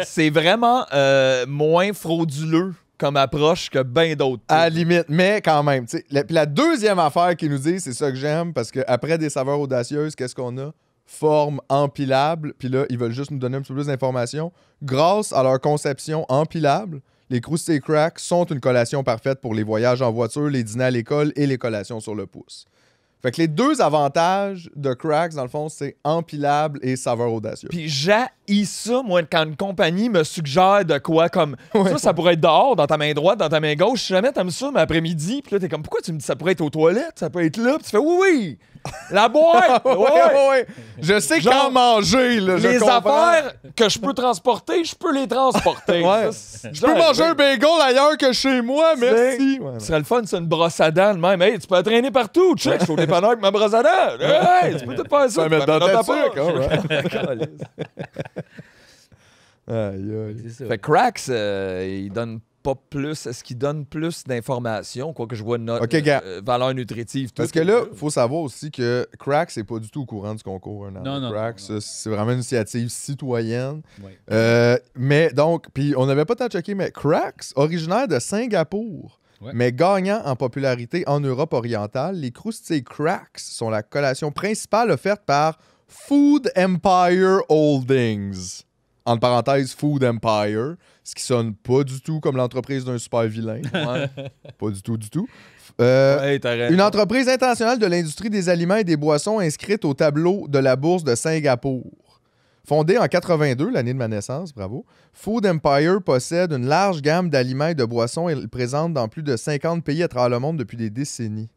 C'est vraiment euh, moins frauduleux comme approche que bien d'autres. À la limite, mais quand même. Puis la, deuxième affaire qu'ils nous disent, c'est ça que j'aime, parce qu'après des saveurs audacieuses, qu'est-ce qu'on a? Forme empilable. Puis là, ils veulent juste nous donner un petit peu plus d'informations. Grâce à leur conception empilable, les croustilles cracks sont une collation parfaite pour les voyages en voiture, les dîners à l'école et les collations sur le pouce. Fait que les deux avantages de cracks, dans le fond, c'est empilable et saveur audacieux. Puis j'ai ça, moi, quand une compagnie me suggère de quoi, comme ça, ça pourrait être dehors, dans ta main droite, dans ta main gauche. Si jamais t'aimes ça, mais après-midi, puis là, t'es comme, pourquoi tu me dis ça pourrait être aux toilettes, ça peut être là, pis tu fais, oui, oui, la boîte! ouais, ouais, ouais. Je sais quand manger, là, Les affaires que je peux transporter, je peux les transporter. je peux manger un bagel ailleurs que chez moi, merci. Ce serait le fun, c'est une brosse à dents, même. tu peux traîner partout, sais, je suis au dépanneur avec ma brosse à dents. tu peux te faire ça. mettre dans ta, aïe, Cracks, euh, il donne pas plus. Est-ce qu'il donne plus d'informations, quoi que je vois notre euh, euh, valeur nutritive? Parce que là, il faut savoir aussi que Cracks n'est pas du tout au courant du concours hein, Non, non, Cracks, c'est vraiment une initiative citoyenne. mais donc, puis on n'avait pas tant choqué, mais Cracks, originaire de Singapour. Mais gagnant en popularité en Europe orientale, les croustilles Cracks sont la collation principale offerte par Food Empire Holdings. Entre parenthèses, Food Empire, ce qui sonne pas du tout comme l'entreprise d'un super vilain. pas du tout, du tout. Euh, une entreprise internationale de l'industrie des aliments et des boissons inscrite au tableau de la bourse de Singapour. Fondée en 82, l'année de ma naissance, bravo, Food Empire possède une large gamme d'aliments et de boissons et présente dans plus de 50 pays à travers le monde depuis des décennies.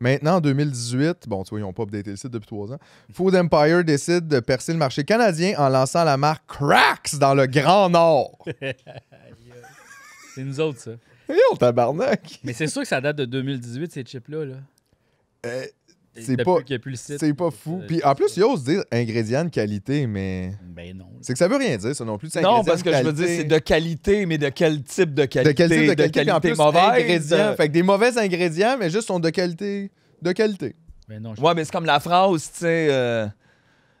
Maintenant, en 2018, bon, tu vois, ils n'ont pas updaté le site depuis trois ans. Food Empire décide de percer le marché canadien en lançant la marque Cracks dans le Grand Nord. c'est nous autres, ça. Yo, tabarnak! Mais c'est sûr que ça date de 2018, ces chips-là. Là. Euh, c'est pas, euh, euh, c'est pas fou. Puis en plus, ils osent dire ingrédients de qualité, mais. Ben non. C'est que ça veut rien dire, ça non plus. Non, parce que je veux dire, c'est de qualité, mais de quel type de qualité De quel type de qualité, de en plus, ingrédients. Fait que des mauvais ingrédients, mais juste sont de qualité. De qualité. Ben non. Ouais, mais c'est comme la phrase, tu sais euh,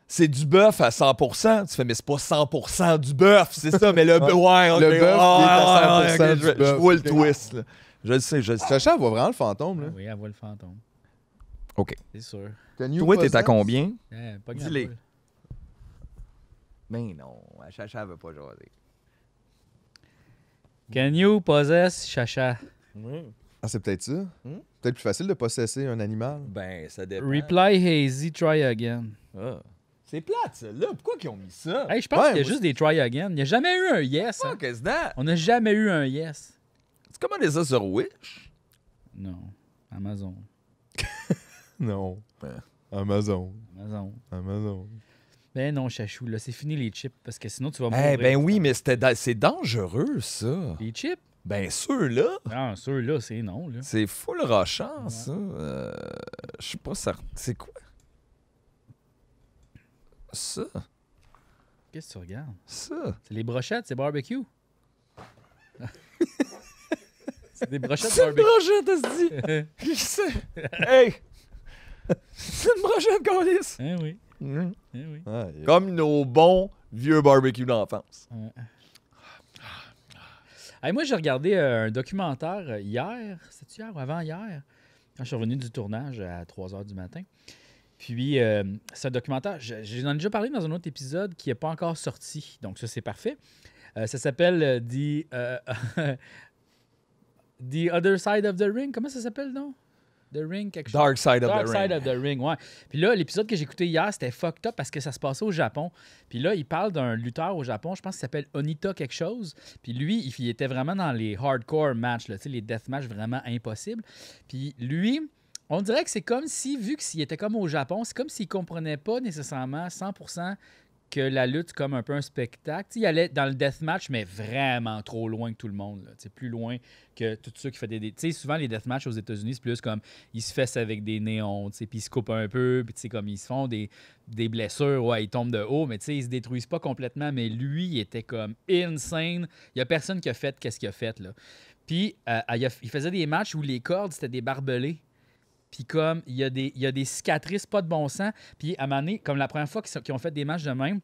c'est du bœuf à 100%. Tu fais, mais c'est pas 100% du bœuf, c'est ça, mais le bœuf. Ouais, le bœuf, 100% je, vois le twist. Là. Je le sais, je le sais. voit vraiment le fantôme. Là. Oui, elle voit le fantôme. OK. C'est sûr. Toi, t'es à combien? Eh, pas Dis-les. Mais ben non, Chacha veut pas jouer. Can you possess Chacha? Ah, c'est peut-être ça? Hmm? Peut-être plus facile de posséder un animal? Ben, ça dépend. Reply hazy, try again. Ah. C'est plate, ça, là Pourquoi qu'ils ont mis ça? je pense qu'il y a juste des try again. Il n'y a jamais eu un yes. Hein. that? On n'a jamais eu un yes. Tu commandais ça sur Wish? Non, Amazon non. Amazon. Amazon. Amazon. Ben non, Chachou, là, c'est fini les chips parce que sinon tu vas eh mourir. Eh ben oui, mais c'était c'est dangereux ça. Les chips Ben ceux-là. Non, ah, ceux-là, c'est non là. C'est full rachat, ça. Euh, je suis pas certain. c'est quoi Ça. Qu'est-ce que tu regardes Ça. C'est les brochettes, c'est barbecue. c'est des brochettes barbecue. C'est brochettes, elle se dit. hey c'est une prochaine Eh oui. Mm. Eh ah, Comme nos bons vieux barbecues d'enfance. moi, j'ai regardé euh, un documentaire euh, hier, cest hier ou avant-hier, quand je suis revenu du tournage à 3 h du matin. Puis, euh, ce documentaire, j'en ai déjà parlé dans un autre épisode qui n'est pas encore sorti, donc ça, c'est parfait. ça s'appelle The, The Other Side of the Ring. Comment ça s'appelle, non? The Ring, quelque Dark Side of Dark the Side Ring. of the Ring, Puis là, l'épisode que j'ai écouté hier, c'était fucked up parce que ça se passait au Japon. Puis là, il parle d'un lutteur au Japon, je pense qu'il s'appelle Onita quelque chose. Puis lui, il, était vraiment dans les hardcore matchs, les death match vraiment impossibles. Puis lui, on dirait que c'est comme si, vu qu'il était comme au Japon, c'est comme s'il comprenait pas nécessairement 100% que la lutte comme un peu un spectacle. il allait dans le deathmatch, mais vraiment trop loin que tout le monde. Là. Plus loin que tous ceux qui faisaient des. souvent les deathmatchs aux États-Unis, c'est plus comme ils se fessent avec des néons, puis ils se coupent un peu, puis comme ils se font des, des blessures, ouais, ils tombent de haut, mais ils ne ils se détruisent pas complètement. Mais lui, il était comme insane. Il y a personne qui a fait qu'est-ce qu'il a fait. Là. Puis euh, il faisait des matchs où les cordes, c'était des barbelés. Puis comme, il y, a des, y a des cicatrices pas de bon sens. Puis à un moment donné, comme la première fois qu'ils ont fait des matchs de même,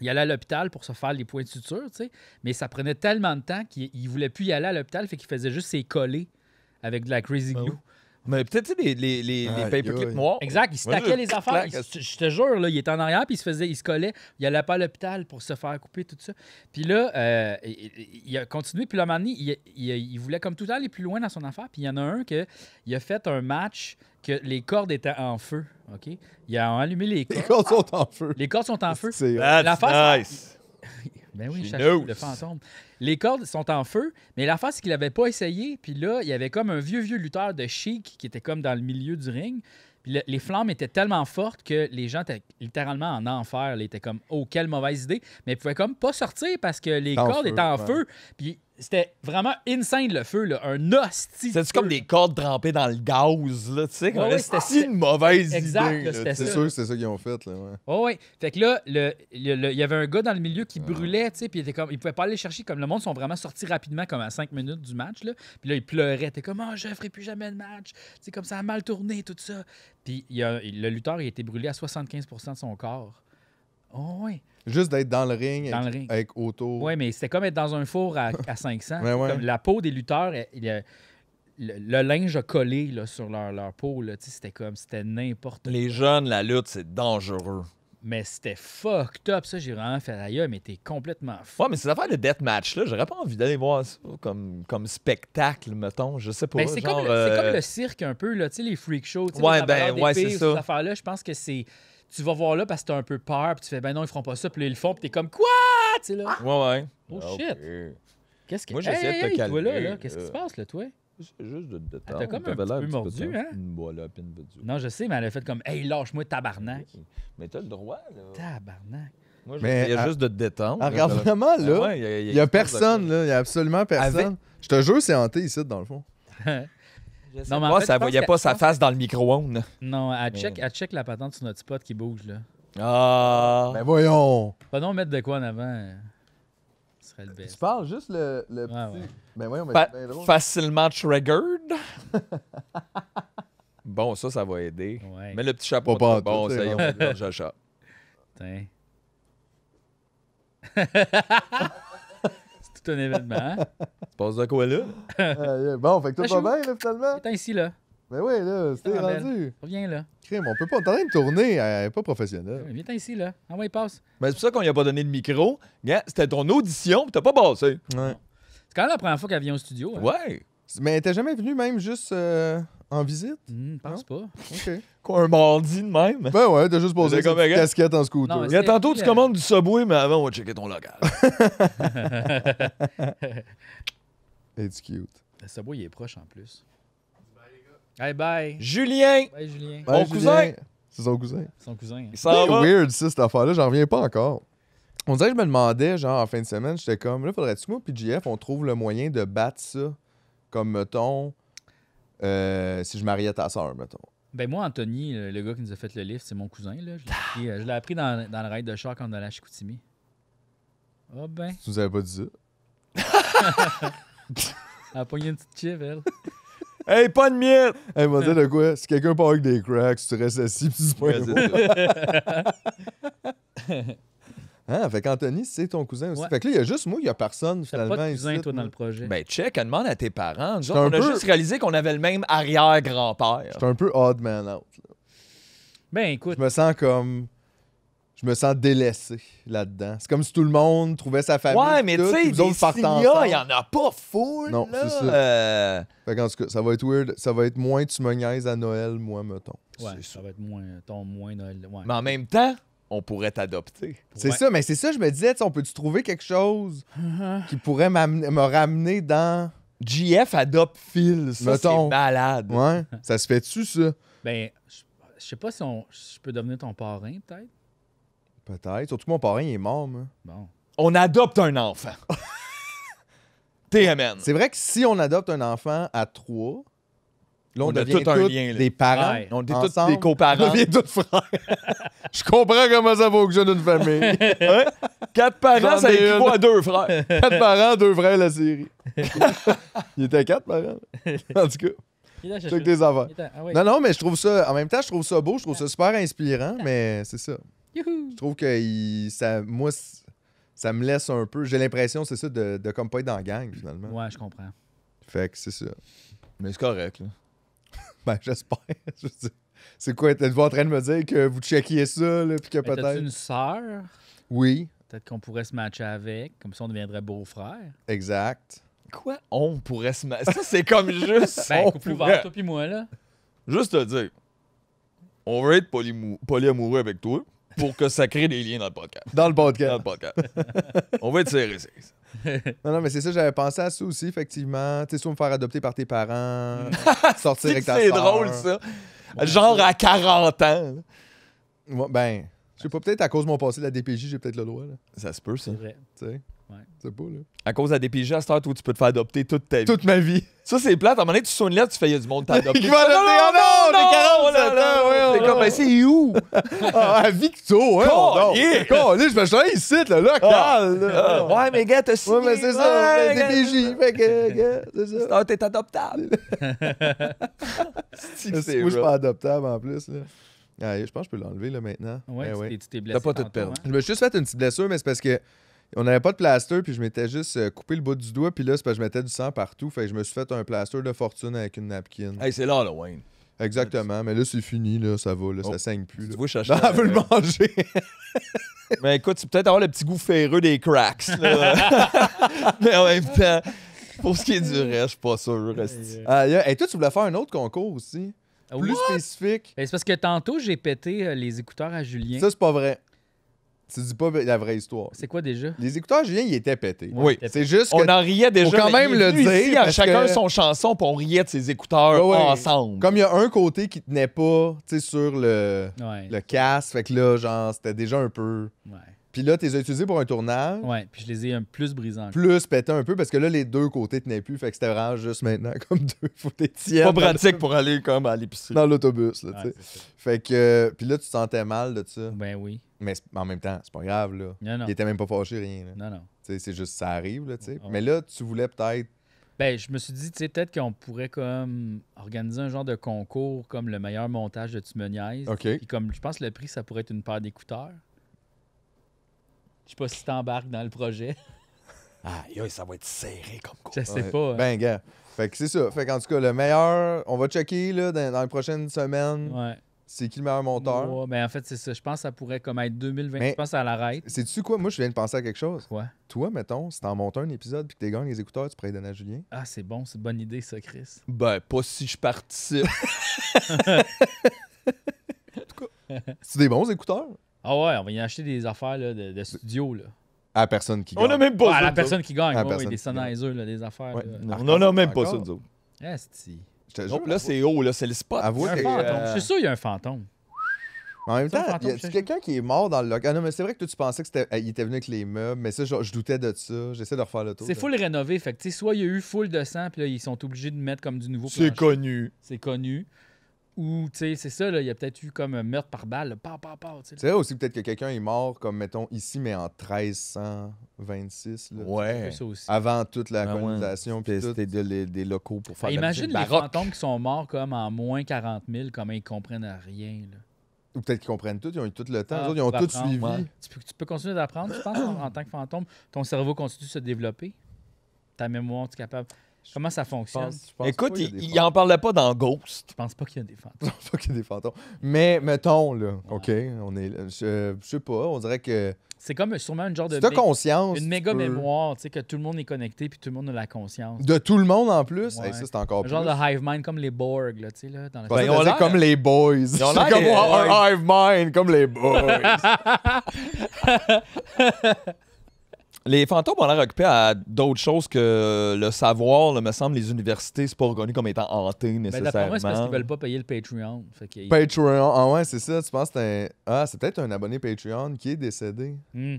il allait à l'hôpital pour se faire les points de suture, tu sais. Mais ça prenait tellement de temps qu'il voulait plus y aller à l'hôpital, fait qu'il faisait juste ses collés avec de la Crazy ben Glue. Mais peut-être, les, les, les, ah, noirs. Exact, il se taquait les affaires. je te jure, là, il était en arrière, puis il se faisait, il se collait. Il allait pas à l'hôpital pour se faire couper, tout ça. Puis là, euh, il, a continué. Puis là, un il, il, voulait comme tout aller plus loin dans son affaire. Puis il y en a un qui a fait un match que les cordes étaient en feu. OK? Il a allumé les cordes. Les cordes sont en feu. Les cordes sont en feu. C'est nice. Ben oui, je le fantôme. Les cordes sont en feu, mais la face c'est qu'il n'avait pas essayé. Puis là, il y avait comme un vieux, vieux lutteur de chic qui était comme dans le milieu du ring. Puis les flammes étaient tellement fortes que les gens étaient littéralement en enfer. Ils étaient comme, oh, quelle mauvaise idée. Mais ils pouvaient comme pas sortir parce que les cordes étaient en feu. Puis c'était vraiment insane le feu, là. Un hostie. C'était comme des cordes trempées dans le gaz, là, tu sais. c'était une mauvaise exact, idée. C'est sûr que c'est ça qu'ils ont fait, là. Ouais. Fait que là, il y avait un gars dans le milieu qui brûlait, tu sais, puis il, était comme, il pouvait pas aller chercher. Comme le monde sont vraiment sortis rapidement, comme à 5 minutes du match, là. Puis là, il pleurait. T'es comme, oh, je ferai plus jamais de match. C'est comme ça a mal tourné, tout ça. Puis le lutteur, il a été brûlé à 75 de son corps. Ah Juste d'être dans le ring, avec, auto. Oui, mais c'était comme être dans un four à, 500. la peau des lutteurs, le, linge a collé là, sur leur, leur peau. C'était comme, c'était n'importe quoi. Les jeunes, la lutte, c'est dangereux. Mais c'était fucked up, ça. J'ai vraiment fait ailleurs, mais t'es complètement fou. mais ces affaires de deathmatch, là, j'aurais pas envie d'aller voir ça comme, comme spectacle, mettons. Je sais ben, pas. Mais c'est comme, comme, euh, le cirque un peu, là. Tu sais, les freak shows. Ouais, ben, ouais, c'est ça. là je pense que c'est tu vas voir là parce que t'as un peu peur, puis tu fais ben non, ils feront pas ça, puis là, ils le font, puis t'es comme quoi, tu sais là. Ouais, ah! ouais. Oh shit. Qu'est-ce que Moi, j'essaie de te calmer. là, qu'est-ce qui se euh, passe là, toi? Juste de, te ah, détendre T'as comme un, petit peu mordu, hein? Non, je sais, mais elle a fait comme Hey, lâche-moi, tabarnak. Mais t'as le droit, là. Tabarnak. Moi, je... mais juste de te détendre. regarde vraiment, là, il n'y a, y a, personne, là. Il n'y a absolument personne. Je te jure, c'est hanté ici, dans le fond. non, mais ça ne voyait pas sa face dans le micro-ondes. Non, elle check, check la patente sur notre spot qui bouge, là. Ah! Ben voyons. Pas non mettre de quoi en avant. Ce serait le Tu parles juste le, le petit. Ben, voyons, mais facilement triggered. bon, ça, ça va aider. Mais le petit chapeau. Pas bon, ça y est, on le hein. chat. putain. tout un événement. Hein? tu passes de quoi là? bon, fait que tout va bien, là, finalement. T'es ici, là. Ben oui, là, c'était rendu. Reviens, là. Crime, on peut pas. T'as de tourner. Elle n'est pas professionnelle. Viens, ici, là. Envoie, ah passe. Ben, c'est pour ça qu'on lui a pas donné le micro. C'était ton audition, tu t'as pas passé. Ouais. C'est quand même la première fois qu'elle vient au studio. Hein? Ouais. Mais t'es jamais venu même juste. Euh, en visite? Hmm, je pense pas. OK. Quoi, un mardi de même? Ben ouais, t'as juste posé une casquette en scooter. Il y a tantôt, tu commandes du Subway, mais avant, on va checker ton local. It's cute. Le Subway, il est proche en plus. Bye, les gars. Hey, bye. Julien! Bye, Julien. Mon cousin! C'est son cousin. Son cousin. C'est weird, ça, cette affaire-là. J'en reviens pas encore. On dirait que je me demandais, genre, en fin de semaine, j'étais comme, là, faudrait-tu que moi, PGF, on trouve le moyen de battre ça? Comme, mettons euh, si je mariais ta soeur, mettons. Ben moi, Anthony, le gars qui nous a fait le lift, c'est mon cousin. Là. Je l'ai ah! euh, appris, dans, dans le raid de char quand on allait à Chicoutimi. Ah oh ben. Tu nous avais pas dit ça? elle a pogné une petite chèvre. elle. Hey, pas de miel. Elle m'a dit de quoi? Si quelqu'un part avec des cracks, tu restes assis pis tu te Ah, fait qu'Anthony, c'est ton cousin aussi. Fait que là, il y a juste moi, il y a personne finalement. pas de cousin, toi, dans le projet. Ben, check, elle demande à tes parents. Genre, on a juste réalisé qu'on avait le même arrière-grand-père. J'étais un peu odd man out. Là. Ben, écoute. Je me sens comme. Je me sens délaissé là-dedans. C'est comme si tout le monde trouvait sa famille. Ouais, mais tu sais, des il y en a pas full. Non, c'est ça. Euh... Fait qu'en tout cas, ça va être weird. Ça va être moins tu me niaises à Noël, moi, mettons. Ouais, ça va être moins, ton moins Noël. Mais en même temps, on pourrait t'adopter. C'est ça, mais c'est ça, je me disais, on peut-tu trouver quelque chose qui pourrait me ramener dans. GF adopte Phil, ça, c'est malade. ça se fait-tu, ça? Ben, je sais pas si on, je peux devenir ton parrain, peut-être. Peut-être. Surtout que mon parrain, est mort, Bon. On adopte un enfant. TMN. C'est vrai que si on adopte un enfant à trois, Là, on, a tout un lien, là. des parents. On des coparents. On devient tous frères. je comprends comment ça fonctionne une famille. Quatre parents, ça équivaut à deux frères. quatre parents, deux frères, la série. Il était quatre parents. En tout cas. Il des avants. Ah non, non, mais je trouve ça. En même temps, je trouve ça beau, je trouve ça super inspirant, mais c'est ça. Je trouve que ça, moi, ça me laisse un peu. J'ai l'impression, c'est ça, de, de comme pas être dans la gang, finalement. Ouais, je comprends. Fait que c'est ça. Mais c'est correct, là. Ben, j'espère. C'est quoi? Êtes-vous en train de me dire que vous checkiez ça, là, puis que peut-être. une sœur? Oui. Peut-être qu'on pourrait se matcher avec, comme ça on deviendrait beau-frère. Exact. Quoi? On pourrait se matcher. Ça, c'est comme juste. ben, on plus vert, toi puis moi, là. Juste te dire, on veut être polyamoureux avec toi pour que ça crée des liens dans le podcast. Dans le podcast. Dans le podcast. On va être ça. non, non, mais c'est ça, j'avais pensé à ça aussi, effectivement. Tu sais, soit me faire adopter par tes parents, mm. sortir avec ta C'est drôle, ça. Genre à 40 ans. ben, je sais pas, peut-être à cause de mon passé de la DPJ, j'ai peut-être le droit. Là. Ça se peut, ça. C'est vrai. Tu sais. Ouais. Beau, là. À cause de la DPJ, à cette heure, toi, tu peux te faire adopter toute ta vie. Toute ma vie. Ça, c'est plate. À un moment donné, tu sonnes là, tu fais, il y a du monde t'adopter. Il va adopter. Oh non, non, 47 ans. T'es comme, ben, c'est où? ah, à Victo, hein, je me change ici, là, local. Ah. Ah. Ouais, mais gars, t'as signé. Ouais, mais c'est ça, DPJ. Fait que, gars, c'est ça. T'es adoptable. Moi, je suis pas adoptable, en plus, là. Ah, je pense que je peux l'enlever là maintenant. Ouais, eh tu ouais. T'es blessé. T'as pas tout peur. Hein? »« Je me suis juste fait une petite blessure, mais c'est parce que on n'avait pas de plaster, puis je m'étais juste euh, coupé le bout du doigt, puis là, c'est parce que je mettais du sang partout. Fait que je me suis fait un plaster de fortune avec une napkin. Hey, c'est là, Wayne. Exactement, mais là, c'est fini, là, ça va, là, Ça ça oh. saigne plus. Là. Tu vois, je On non, le manger. mais écoute, tu peux peut-être avoir le petit goût ferreux des cracks, là. mais en même temps, pour ce qui est du reste, je suis pas sûr. Ah, Et toi, tu voulais faire un autre concours aussi? Ah, plus spécifique. Ben, c'est parce que tantôt, j'ai pété euh, les écouteurs à Julien. Ça, c'est pas vrai tu dis pas la vraie histoire. C'est quoi déjà? Les écouteurs, Julien, ils étaient pétés. Oui. C'est juste que On en riait déjà. quand même le à chacun son chanson, puis on riait de ses écouteurs ensemble. Comme il y a un côté qui tenait pas, tu sais, sur le, le casque. Fait que là, genre, c'était déjà un peu... Ouais. Puis là, tu les as utilisés pour un tournage. Ouais, puis je les ai un plus brisants. Plus pétés un peu, parce que là, les deux côtés tenaient plus. Fait que c'était vraiment juste maintenant, comme deux. Faut être Pas pratique pour aller comme à l'épicerie. Dans l'autobus, là, tu sais. Fait que. Euh, puis là, tu te sentais mal de ça. Ben oui. Mais en même temps, c'est pas grave, là. Il était même pas fâché, rien. Non, non. C'est juste, ça arrive, là, tu sais. Mais là, tu voulais peut-être. Ben, je me suis dit, tu sais, peut-être qu'on pourrait comme organiser un genre de concours comme le meilleur montage de Tu comme, je pense que le prix, ça pourrait être une paire d'écouteurs. Je sais pas si tu t'embarques dans le projet. Ah, yo, ça va être serré comme quoi. Je sais pas. Hein. Ben, gars. Fait que c'est ça. Fait qu'en tout cas, le meilleur, on va checker là, dans, dans les prochaines semaines. Ouais c'est qui le meilleur monteur. Ouais, mais ben, en fait, c'est ça. Je pense que ça pourrait comme être 2020. je pense à l'arrêt. Sais-tu quoi? Moi, je viens de penser à quelque chose. Quoi? Toi, mettons, si t'en montes un épisode puis que t'es gagné les écouteurs, tu pourrais les donner à Julien. Ah, c'est bon, c'est une bonne idée, ça, Chris. Ben, pas si je participe. en tout cas, c'est des bons écouteurs. Ah ouais, on va y acheter des affaires là, de, studio. Là. À la personne qui gagne. On a même pas ça. À la personne qui gagne, oui, des des affaires. On n'en a même pas ça, nous autres là, c'est haut, là, c'est le spot. Avoue euh, C'est sûr, il y a un fantôme. En même temps, c'est quelqu'un qui est mort dans le local. Ah non, mais c'est vrai que toi, tu pensais qu'il était, venu avec les meubles, mais ça, je, doutais de ça. J'essaie de refaire le tour. C'est full rénové. Fait que, tu sais, soit il y a eu full de sang, puis là, ils sont obligés de mettre comme du nouveau. C'est connu. C'est connu. Ou, tu sais, c'est ça, il y a peut-être eu comme un meurtre par balle, pa, pa, pa. C'est aussi, peut-être que quelqu'un est mort, comme mettons ici, mais en 1326. Là, ouais. aussi. Avant toute la ah colonisation. Puis c'était des locaux pour faire Imagine les fantômes qui sont morts comme en moins 40 000, comme ils comprennent rien. Ou peut-être qu'ils comprennent tout, ils ont eu tout le temps. Ah, ils ont tout suivi. Tu, peux, continuer d'apprendre, tu penses, en, en tant que fantôme. Ton cerveau continue de se développer. Ta mémoire, tu es capable. Comment ça fonctionne? Écoute, il, n'en en parlait pas dans Ghost. Je pense pas qu'il y a des fantômes. Je pense pas qu'il y a des fantômes. Mais mettons, là, OK, on est je, ne sais pas, on dirait que. C'est comme sûrement un genre de. t'as conscience. Une méga mémoire, tu sais, que tout le monde est connecté puis tout le monde a la conscience. De tout le monde en plus? Ouais. ça, c'est encore un genre de hive mind comme les Borg, là, tu sais, là. Dans ben, on est comme les boys. On est comme un hive mind comme les boys. les fantômes ont l'air occupés à d'autres choses que le savoir. me semble les universités, sont pas reconnu comme étant hantées nécessairement. Ben, c'est parce qu'ils veulent pas payer le Patreon. Patreon, ah ouais, c'est ça. Tu penses que c'est un... Ah, c'est peut-être un abonné Patreon qui est décédé. Hmm.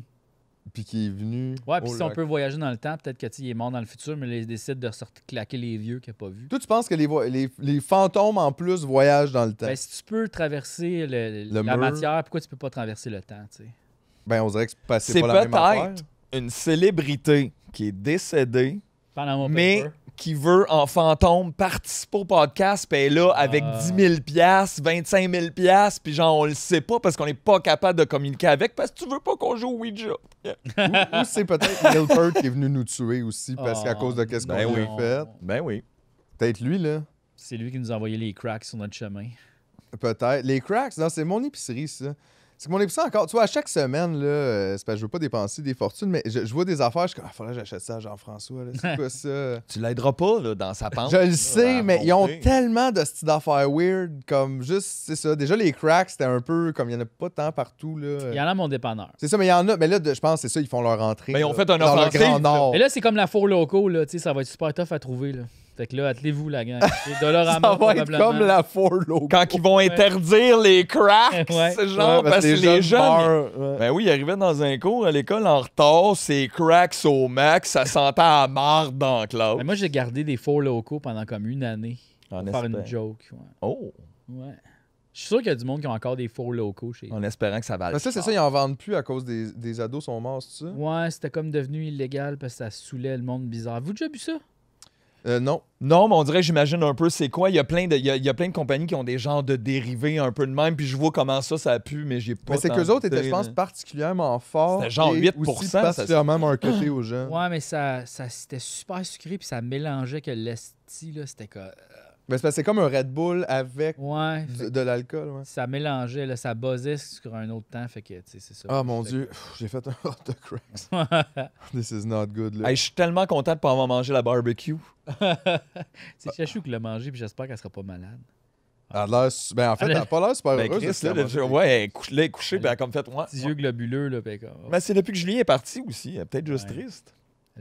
Puis qui est venu. Ouais, puis si on peut voyager dans le temps, peut-être qu'il est mort dans le futur, mais il décide de sortir, claquer les vieux qu'il n'a pas vu. Toi, tu penses que les, les, les, fantômes en plus voyagent dans le temps? Ben, si tu peux traverser la matière, pourquoi tu peux pas traverser le temps, tu sais? Ben, on dirait que c'est pas la même une célébrité qui est décédée, mais qui veut en fantôme participer au podcast, puis est là avec 10 ah. 000 piastres, 25 000 piastres, puis genre, on le sait pas parce qu'on n'est pas capable de communiquer avec parce que tu veux pas qu'on joue au Ouija. ou, c'est peut-être Milford qui est venu nous tuer aussi parce qu'à ah, cause de qu'est-ce ben qu'on oui. a fait. Ben oui. Peut-être lui, là. C'est lui qui nous a envoyé les cracks sur notre chemin. Peut-être. Les cracks, non, c'est mon épicerie, ça. C'est mon épicerie encore, tu vois, à chaque semaine, là, euh, c'est parce je veux pas dépenser des fortunes, mais je, vois des affaires, je suis comme, ah, faudrait que j'achète ça à Jean-François, c'est quoi ça? tu l'aideras pas, là, dans sa pente. je le sais, mais ils ont tellement de styles d'affaires weird, comme juste, c'est ça. Déjà, les cracks, c'était un peu comme il y en a pas tant partout, là. Il y en a, mon dépanneur. C'est ça, mais il y en a, mais là, je pense, c'est ça, ils font leur entrée. Mais ben, ils ont fait un offensive. Mais là, c'est comme la four locaux, là, tu sais, ça va être super tough à trouver, là. Fait que là, attelez-vous, la gang. ça va être comme la four logo. Quand ils vont interdire les cracks, ouais. genre, parce, que les, gens. jeunes... ben oui, ils arrivaient dans un cours à l'école en retard, c'est cracks au max, ça sentait à marre dans le club. Ben, moi, j'ai gardé des Four locaux pendant comme une année en pour faire une joke. Oh! Ouais. Je suis sûr qu'il y a du monde qui a encore des faux locaux chez En espérant que ça va Parce ça, c'est ça, ils en vendent plus à cause des, des ados sont morts, c'est ça? Ouais, c'était comme devenu illégal parce que ça saoulait le monde bizarre. Vous déjà bu ça? Euh, non. Non, mais on dirait, j'imagine un peu c'est quoi. Il y, a plein de, il, y a, plein de compagnies qui ont des genres de dérivés un peu de même, puis je vois comment ça, ça a pu, mais j'ai pas. Mais c'est que autres étaient, je pense, particulièrement forts. C'était genre 8 aussi un côté aux gens. Ouais, mais ça, ça c'était super sucré, puis ça mélangeait que l'esti, là, c'était quoi. Comme euh, ben, c'est comme un Red Bull avec de l'alcool. Ça mélangeait, ça basait sur un autre temps. Fait que, c'est ça. Ah mon Dieu, j'ai fait un hot de cracks. This is not good. je suis tellement content de pouvoir avoir mangé la barbecue. c'est Chachou qui l'a mangée puis j'espère qu'elle sera pas malade. Elle a ben en fait, elle n'a pas l'air super ben, heureuse. ouais, elle est couchée, elle, elle a comme fait. moi yeux globuleux, là. Oh. Mais c'est depuis que Julien est parti aussi. Elle est peut-être juste triste.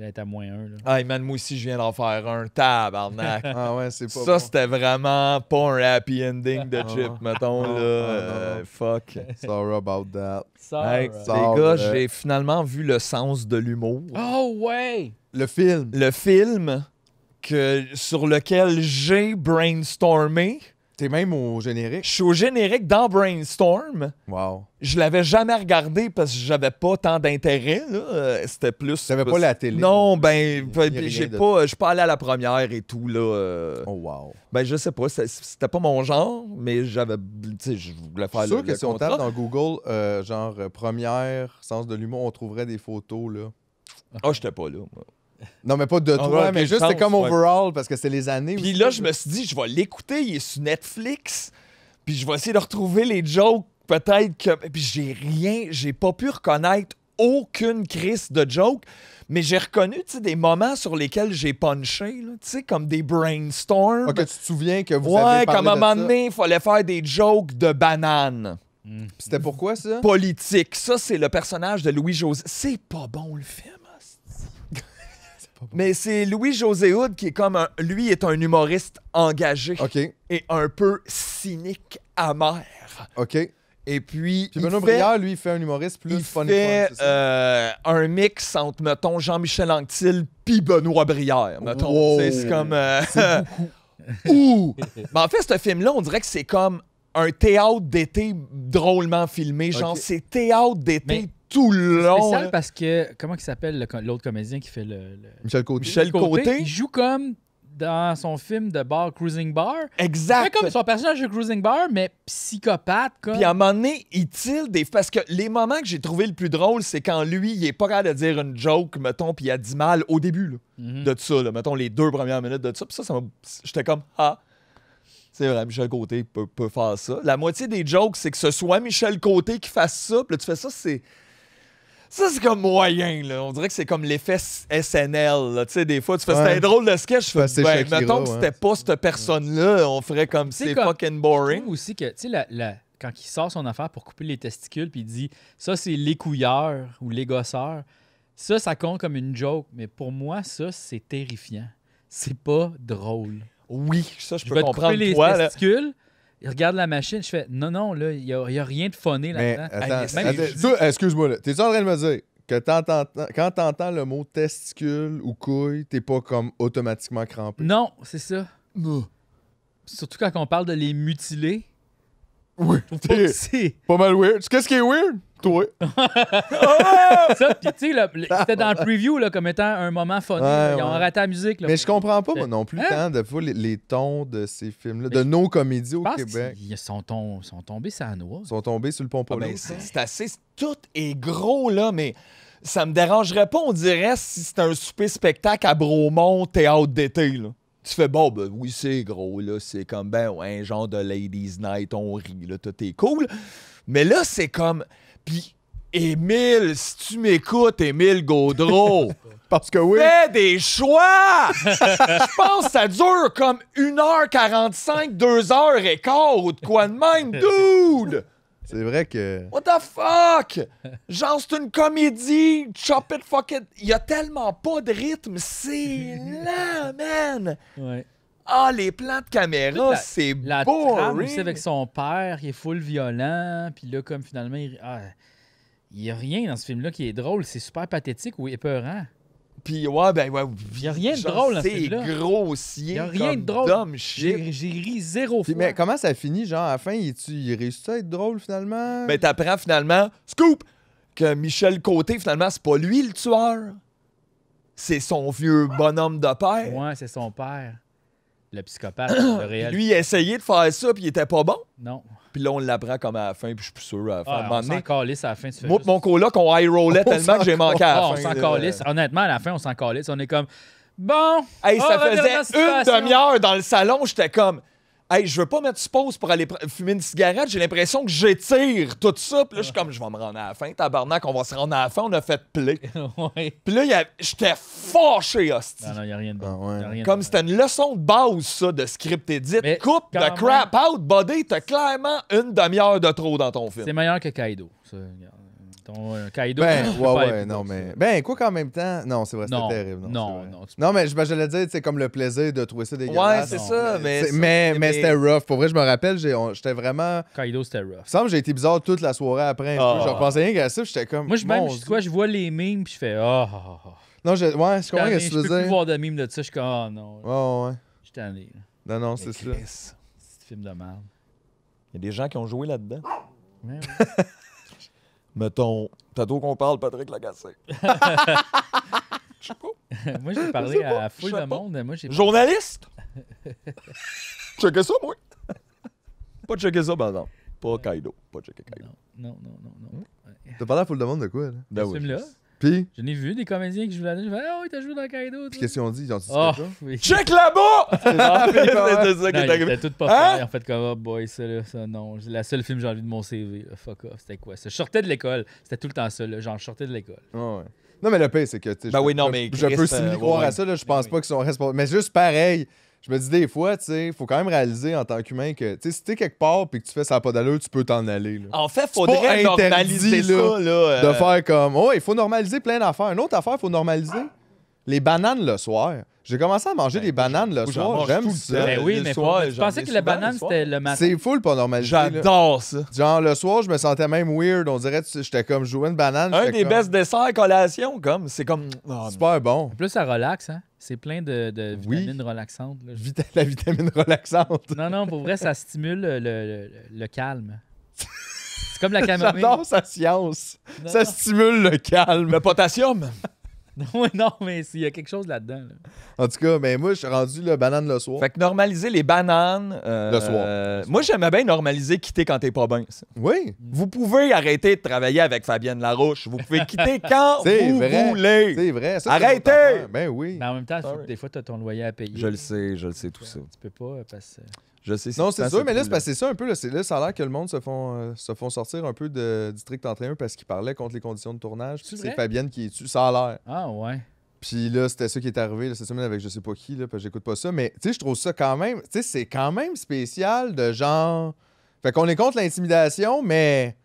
Elle à moins 1. Ah, man, moi aussi, je viens d'en faire un. Tabarnak. ah ouais, c'est pas. Ça, c'était vraiment pas un happy ending de Chip, ah. mettons. Ah, là. Ah, euh, fuck. Sorry about that. Sorry. Hey, Les gars, j'ai finalement vu le sens de l'humour. Oh, ouais. Le film. Le film que, sur lequel j'ai brainstormé. T'es même au générique? Je suis au générique dans Brainstorm. Wow. Je l'avais jamais regardé parce que j'avais pas tant d'intérêt. Euh, c'était plus. T'avais pas la télé? Non, ben, j'ai pas, je suis pas allé à la première et tout. là. Euh. Oh, wow. Ben, je sais pas. C'était pas mon genre, mais j'avais. Je voulais faire sûr que si on tape dans Google, euh, genre première, sens de l'humour, on trouverait des photos. là. Ah, oh, j'étais pas là. Non, mais pas de ah, toi, mais ben, juste c'est comme overall parce que c'est les années. Puis là, je me suis dit, je vais l'écouter, il est sur Netflix, puis je vais essayer de retrouver les jokes, peut-être que. Puis j'ai rien, j'ai pas pu reconnaître aucune crise de joke, mais j'ai reconnu des moments sur lesquels j'ai punché, sais, comme des brainstorms. Ah, que tu te souviens que vous ouais, avez Ouais comme un moment donné, il fallait faire des jokes de bananes. C'était pourquoi ça? Politique. Ça, c'est le personnage de Louis-José. C'est pas bon le film. Mais c'est Louis-José Hood qui est comme un, Lui est un humoriste engagé. Et un peu cynique, amer. OK. Et puis. puis Benoît Brière, lui, il fait un humoriste plus il fait, fun, euh, un mix entre, mettons, Jean-Michel Anctil puis Benoît Brière, mettons. C'est comme. Euh, ou Ouh! Ben, en fait, ce film-là, on dirait que c'est comme un théâtre d'été drôlement filmé. Genre, c'est théâtre d'été tout C'est spécial parce que, comment il s'appelle l'autre comédien qui fait le. Michel Côté. Il joue comme dans son film de bar Cruising Bar. Exact. comme son personnage de Cruising Bar, mais psychopathe. Comme. Puis à un moment donné, il des. Parce que les moments que j'ai trouvé le plus drôle, c'est quand lui, il est pas capable de dire une joke, mettons, puis il a dit mal au début mhm. de ça, mettons les deux premières minutes de ça. Puis ça, j'étais comme, ah. C'est vrai, Michel Côté peut, faire ça. La moitié des jokes, c'est que ce soit Michel Côté qui fasse ça. Puis là, tu fais ça, c'est. Ça, c'est comme moyen, là. On dirait que c'est comme l'effet SNL, Tu sais, des fois, tu fais, c'était drôle de sketch. Je fais, ben, mettons que c'était pas cette personne-là, on ferait comme, c'est fucking boring. aussi que, tu sais, quand il sort son affaire pour couper les testicules, puis il dit, ça, c'est les couilleurs ou les gosseurs. » Ça, ça compte comme une joke, mais pour moi, ça, c'est terrifiant. C'est pas drôle. Oui, ça, je, peux comprendre. Couper les testicules, il regarde la machine, je fais non, non, là, il n'y a, rien de phoné là-dedans. Attends, excuse-moi, là. t'es en train de me dire que quand t'entends le mot testicule ou couille, t'es pas comme automatiquement crampé. Non, c'est ça. Non. Surtout quand on parle de les mutiler. Oui, c'est pas mal weird. Qu'est-ce qui est weird? Toi. Ah! ça, puis tu sais, c'était dans le ah. preview comme étant un moment fun. Ils ont raté la musique. mais je comprends pas, non plus, hein? tant de fois les, tons de ces films-là, de nos comédies au Québec. Ils sont, sont tombés ça à noix. Ils sont tombés sur le pont ah, ben, C'est assez. Tout est gros, là, mais ça me dérangerait pas, on dirait, si c'était un super spectacle à Bromont, théâtre d'été, tu fais bon, ben oui, c'est gros, là, c'est comme ben un genre de Ladies Night, on rit, là, tout est cool. Mais là, c'est comme Pis, Émile, si tu m'écoutes, Émile Gaudreau, Parce que oui. Fais des choix! Je pense que ça dure comme 1h45, 2 h quart ou de quoi de même, dude! C'est vrai que. What the fuck? Genre, c'est une comédie, chop it, fuck it. Il y a tellement pas de rythme, c'est là, man! Ouais. Ah, les plans de caméra, c'est la trame. aussi avec son père, il est full violent, puis là, comme finalement, ah, il y a rien dans ce film-là qui est drôle. C'est super pathétique ou épeurant. Puis ouais, ben ouais. Il n'y a rien de drôle dans ce film-là. C'est grossier. Il n'y a rien de drôle. J'ai ri zéro fois. Mais comment ça finit, genre, à la fin, il, réussit à être drôle finalement? Mais ben, t'apprends finalement, scoop, que Michel Côté, finalement, c'est pas lui le tueur. C'est son vieux bonhomme de père. Ouais, c'est son père. Le psychopathe, le réel. Lui, il de faire ça, puis il était pas bon. Non. Puis là, on l'apprend comme à la fin, puis je suis plus sûr à la fin. Ah, on s'en à la fin. Moi, mon coloc, on high rollait tellement que j'ai manqué à la ah, fin. On s'en Honnêtement, à la fin, on s'en calisse. On est comme, bon. Hey, ça ah, faisait une demi-heure dans le salon, j'étais comme, Hey, je veux pas mettre pause pour aller fumer une cigarette, j'ai l'impression que j'étire tout ça. Puis là, je suis comme, je vais me rendre à la fin, tabarnak, on va se rendre à la fin, on a fait play. ouais. Puis là, j'étais fâché, hostie. Non, non, y a rien de bon. Ah comme c'était une leçon de base, ça, de script édite. Coupe le crap out, buddy, t'as clairement une demi-heure de trop dans ton film. C'est meilleur que Kaido, ça, regarde. Kaido. Ben, ouais, ouais, non, mais. Ben, quoi qu'en même temps. Non, c'est vrai, c'était terrible. Non, non. Non, mais je ben, l'ai dit, c'est comme le plaisir de trouver ça des dégueulasse. Ouais, c'est ça, mais. Mais, c'était rough. Pour vrai, je me rappelle, j'étais vraiment. Kaido, c'était rough. Il semble que j'ai été bizarre toute la soirée après. Ah. Je pensais rien qu'à ça, j'étais comme. Moi, je même, quoi, je vois les mimes, puis je fais. Ah, ah, ah, Non, je. Ouais, je comprends ce que tu veux dire. Je peux voir des mimes de ça, je suis comme. non. Ouais, ouais. Je t'en ai. Non, non, c'est ça. C'est film de merde. Il y a des gens qui ont joué là-dedans. mettons, tantôt qu'on parle, Patrick Lagacé. Je sais pas. moi, j'ai parlé à foule de Monde. Moi, Journaliste! checker ça, moi. Pas checker ça, ben non. Pas Kaido. Pas checker Kaido. Non, non, non, non. Hmm? T'as parlé à foule de Monde de quoi, là? De ce là puis. J'en ai vu des comédiens qui jouent là-dedans. Je disais, ah oui, t'as joué dans Kaido. Puis qu'est-ce qu'ils ont dit Ils ont dit, oh, check là-bas C'est ça ah, qui est arrivé. pas hein? En fait, comme, oh boy, ça, là, ça, non. La seule film que j'ai envie de mon CV, fuck off. C'était quoi ça? Je sortais de l'école. C'était tout le temps ça, Genre, je sortais de l'école. ouais. Non, mais le pire, c'est que. Ben je, oui, non, mais. Je, peux euh, croire à ça, là. Je ben pense pas qu'ils sont responsables. Mais juste pareil je me dis des fois, tu sais, faut quand même réaliser en tant qu'humain que, tu sais, si t'es quelque part et que tu fais ça pas d'allure, tu peux t'en aller. En fait, faudrait normaliser ça, De euh. faire comme, oh, il faut normaliser plein d'affaires. Une autre affaire, il faut normaliser. Les bananes le soir. J'ai commencé à manger ben, des bananes le soir. J'aime ça. Ben oui, mais ben, Je pensais que les bananes, c'était le matin. C'est fou pas normal. J'adore ça. Genre, le soir, je me sentais même weird. On dirait que j'étais comme jouer une banane. Un des best desserts collation, comme. C'est comme. Oh, Super bon. En plus, ça relaxe, hein. C'est plein de, vitamines relaxantes. la vitamine relaxante. Non, non, pour vrai, ça stimule le, calme. C'est comme la camomille. J'adore sa science. ça stimule le calme. Le potassium. non, non, mais il y a quelque chose là-dedans. En tout cas, mais ben, moi, je suis rendu le banane le soir. Fait que normaliser les bananes. Euh, le soir. Euh, moi, j'aimais bien normaliser quitter quand t'es pas bien. Oui. Vous pouvez arrêter de travailler avec Fabienne Larouche. Vous pouvez quitter quand vous voulez. C'est vrai. Arrêtez. Ben oui. Mais en même temps, des fois, t'as ton loyer à payer. Je le sais, je le sais, tout ça. Tu peux pas, euh, parce que. Je sais Non, c'est sûr, mais là, c'est ça un peu. Là, ça a l'air que le monde se font, euh, se font sortir un peu de District 31 parce qu'il parlait contre les conditions de tournage. C'est Fabienne qui est tu Ça a l'air. Ah ouais. Puis là, c'était ça qui est arrivé cette semaine avec je sais pas qui, là, parce que j'écoute pas ça. Mais tu sais, je trouve ça quand même. Tu sais, c'est quand même spécial de genre. Fait qu'on est contre l'intimidation, mais.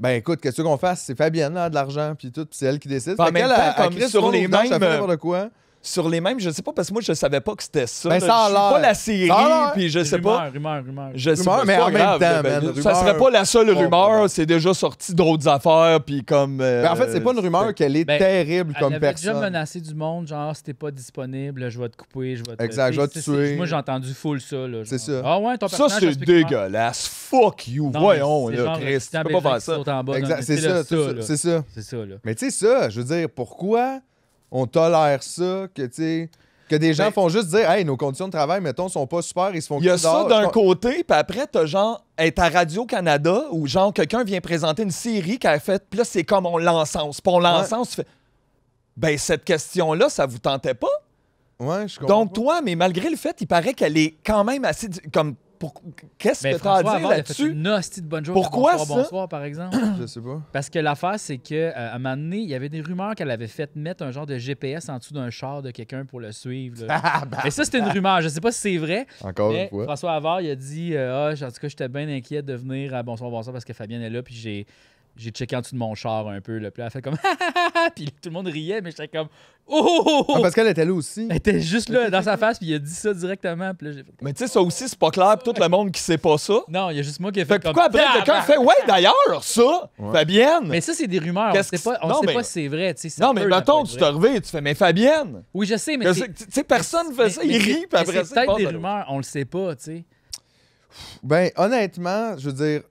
Ben écoute, qu'est-ce qu'on fasse? C'est Fabienne, a de l'argent, puis tout, c'est elle qui décide. fait qu'elle, sur les mêmes. Euh, quoi sur les mêmes. Je sais pas parce que moi je savais pas que c'était ça. Mais ben, ça pas la série puis je sais pas. Rumeur, rumeur, rumeur. Je sais pas, mais en même temps, ben, ça serait pas la seule oh, rumeur, oh, oh. c'est déjà sorti d'autres affaires puis comme euh, ben, en fait, c'est pas une rumeur qu'elle est ben, terrible Elle comme avait déjà menacé du monde, genre, si t'es pas disponible, je vais te couper, je vais te. Exact, je vais te tuer. Moi, j'ai entendu full ça. Là, C'est ça. Ah ouais, ton ça c'est dégueulasse. Fuck you. Voyons là, Chris, tu peux pas faire ça. c'est ça, c'est ça. C'est ça, là. Mais tu sais ça, je veux dire, pourquoi on tolère ça, que tu Que des gens ben, font juste dire, hey, nos conditions de travail, mettons, sont pas super, ils se font Il y a ça d'un côté, puis après, t'as genre, être à Radio-Canada, ou genre, quelqu'un vient présenter une série qu'elle a faite, puis là, c'est comme on l'encense. Puis on l'encense, tu fais, ben, cette question-là, ça vous tentait pas? Ouais, je comprends. Donc, toi, mais malgré le fait, il paraît qu'elle est quand même assez. Comme Qu'est-ce ben, que as à dire là-dessus? Une hostie de bonne Pourquoi bonsoir, ça? bonsoir, par exemple. Je sais pas. Parce que l'affaire, c'est qu'à euh, à un moment donné, il y avait des rumeurs qu'elle avait fait mettre un genre de GPS en dessous d'un char de quelqu'un pour le suivre. mais ça, c'était une rumeur. Je sais pas si c'est vrai. Encore une fois. François Avard, il a dit euh, Ah, en tout cas, j'étais bien inquiet de venir à Bonsoir, bonsoir parce que Fabienne est là. Puis j'ai j'ai checké en dessous de mon char un peu. puis elle fait comme ah! Puis tout le monde riait, mais j'étais comme Oh! oh, oh. Ah, parce qu'elle était là aussi. Elle était juste là, dans sa face, puis il a dit ça directement. Puis Mais tu sais, ça aussi, c'est pas clair pour tout le monde qui sait pas ça. Non, il y a juste moi qui ai fait. Fait comme... pourquoi après, quelqu'un fait Ouais, d'ailleurs, ça, Fabienne. Mais ça, c'est des rumeurs. On sait pas, sait pas si c'est vrai. Non, mais mettons, tu t'es revu et tu fais Mais Fabienne. Oui, je sais, mais. Tu sais, personne fait ça. Il rit, puis après ça. C'est peut-être des rumeurs, on le sait pas, tu sais. Ben, honnêtement, je veux dire,